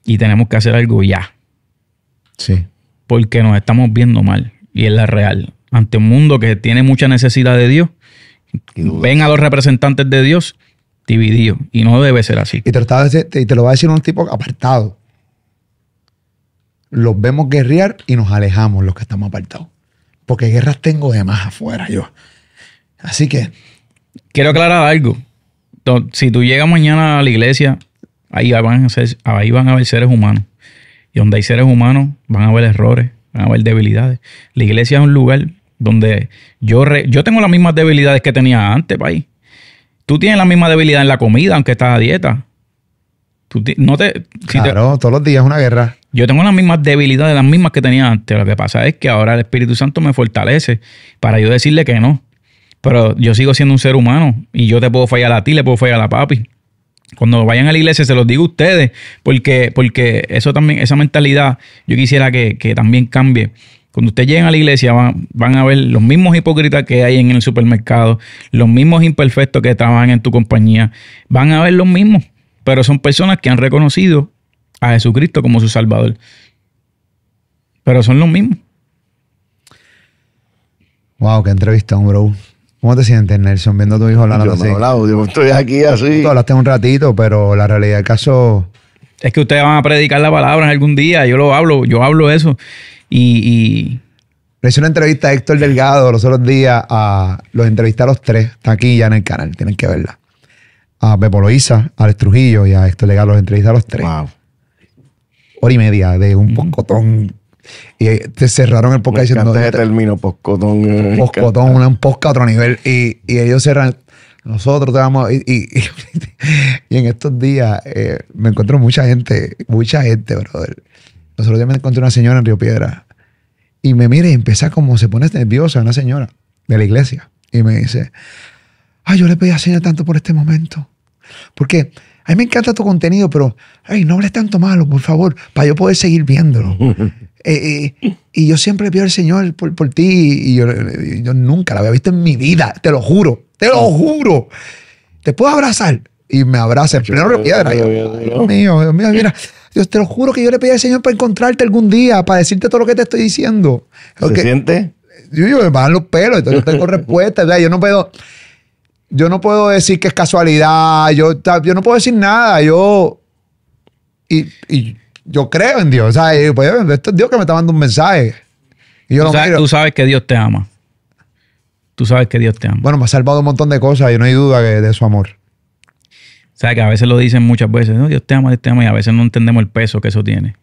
Y tenemos que hacer algo ya. Sí. Porque nos estamos viendo mal y es la real. Ante un mundo que tiene mucha necesidad de Dios, ven a los representantes de Dios divididos y no debe ser así. Y te lo, te lo va a decir un tipo apartado los vemos guerrear y nos alejamos los que estamos apartados. Porque guerras tengo de más afuera yo. Así que... Quiero aclarar algo. Si tú llegas mañana a la iglesia, ahí van a, haber seres humanos. Y donde hay seres humanos, van a haber errores, van a haber debilidades. La iglesia es un lugar donde yo, yo tengo las mismas debilidades que tenía antes, país. Tú tienes la misma debilidad en la comida, aunque estás a dieta no te, claro, todos los días es una guerra. Yo tengo las mismas debilidades, las mismas que tenía antes. Lo que pasa es que ahora el Espíritu Santo me fortalece para yo decirle que no. Pero yo sigo siendo un ser humano y yo te puedo fallar a ti, le puedo fallar a papi. Cuando vayan a la iglesia, se los digo a ustedes, porque, porque eso también, esa mentalidad, yo quisiera que, también cambie. Cuando ustedes lleguen a la iglesia van, van, a ver los mismos hipócritas que hay en el supermercado, los mismos imperfectos que trabajan en tu compañía, van a ver los mismos. Pero son personas que han reconocido a Jesucristo como su Salvador. Pero son los mismos. Wow, qué entrevistón, bro. ¿Cómo te sientes, Nelson, viendo a tu hijo hablando así? yo estoy aquí así. Tú hablaste un ratito, pero la realidad del caso... Es que ustedes van a predicar la palabra en algún día. Yo lo hablo, yo hablo eso. Y... Le hice una entrevista a Héctor Delgado los otros días. A, los entrevisté a los tres. Está aquí ya en el canal, tienen que verla a Pepo al Alex Trujillo y a esto Legal los entrevista a los tres. Wow. Hora y media de un poscotón. Y eh, te cerraron el podcast diciendo. de término, poscotón. Eh, poscotón, una, un posca a otro nivel. Y, y ellos cerran. Nosotros te vamos. (laughs) Y, en estos días eh, me encuentro mucha gente, mucha gente, brother. Nosotros ya me encontré una señora en Río Piedra. Y me mira y empieza como se pone nerviosa, una señora de la iglesia. Y me dice: Ay, yo le pedí a Señor tanto por este momento. Porque a mí me encanta tu contenido, pero ay, no hables tanto malo, por favor, para yo poder seguir viéndolo. (laughs) Eh, eh, y yo siempre pido al Señor por, ti y yo, nunca la había visto en mi vida, te lo juro, te lo juro. Te puedo abrazar y me abraza en pleno piedra. Dios mío, Dios mío, mira. Dios, te lo juro que yo le pedí al Señor para encontrarte algún día, para decirte todo lo que te estoy diciendo. ¿Se siente? Yo, yo me van los pelos, entonces yo tengo (laughs) respuestas. Yo no puedo yo no puedo decir que es casualidad, yo, yo no puedo decir nada, yo... Y, yo creo en Dios, O pues, es Dios que me está mandando un mensaje. Y yo tú, lo sabes, tú sabes que Dios te ama. Tú sabes que Dios te ama. Bueno, me ha salvado un montón de cosas y no hay duda de su amor. O sea, que a veces lo dicen muchas veces, no, Dios te ama, Dios te ama, y a veces no entendemos el peso que eso tiene.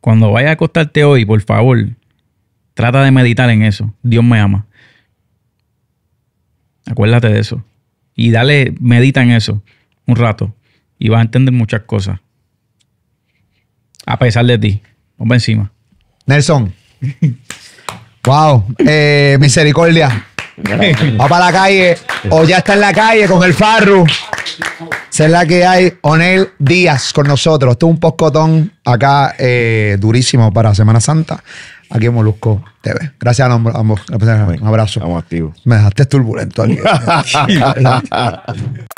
Cuando vayas a acostarte hoy, por favor, trata de meditar en eso. Dios me ama. Acuérdate de eso. Y dale, medita en eso un rato y vas a entender muchas cosas. A pesar de ti. Vamos encima. Nelson. (laughs) wow. Eh, misericordia. Va para la calle o ya está en la calle con el farro. Esa es la que hay. Onel Díaz con nosotros. tú un poscotón acá eh, durísimo para Semana Santa aquí en Molusco TV. Gracias a ambos. Un abrazo. Estamos activos. Me dejaste turbulento aquí. (laughs) (laughs)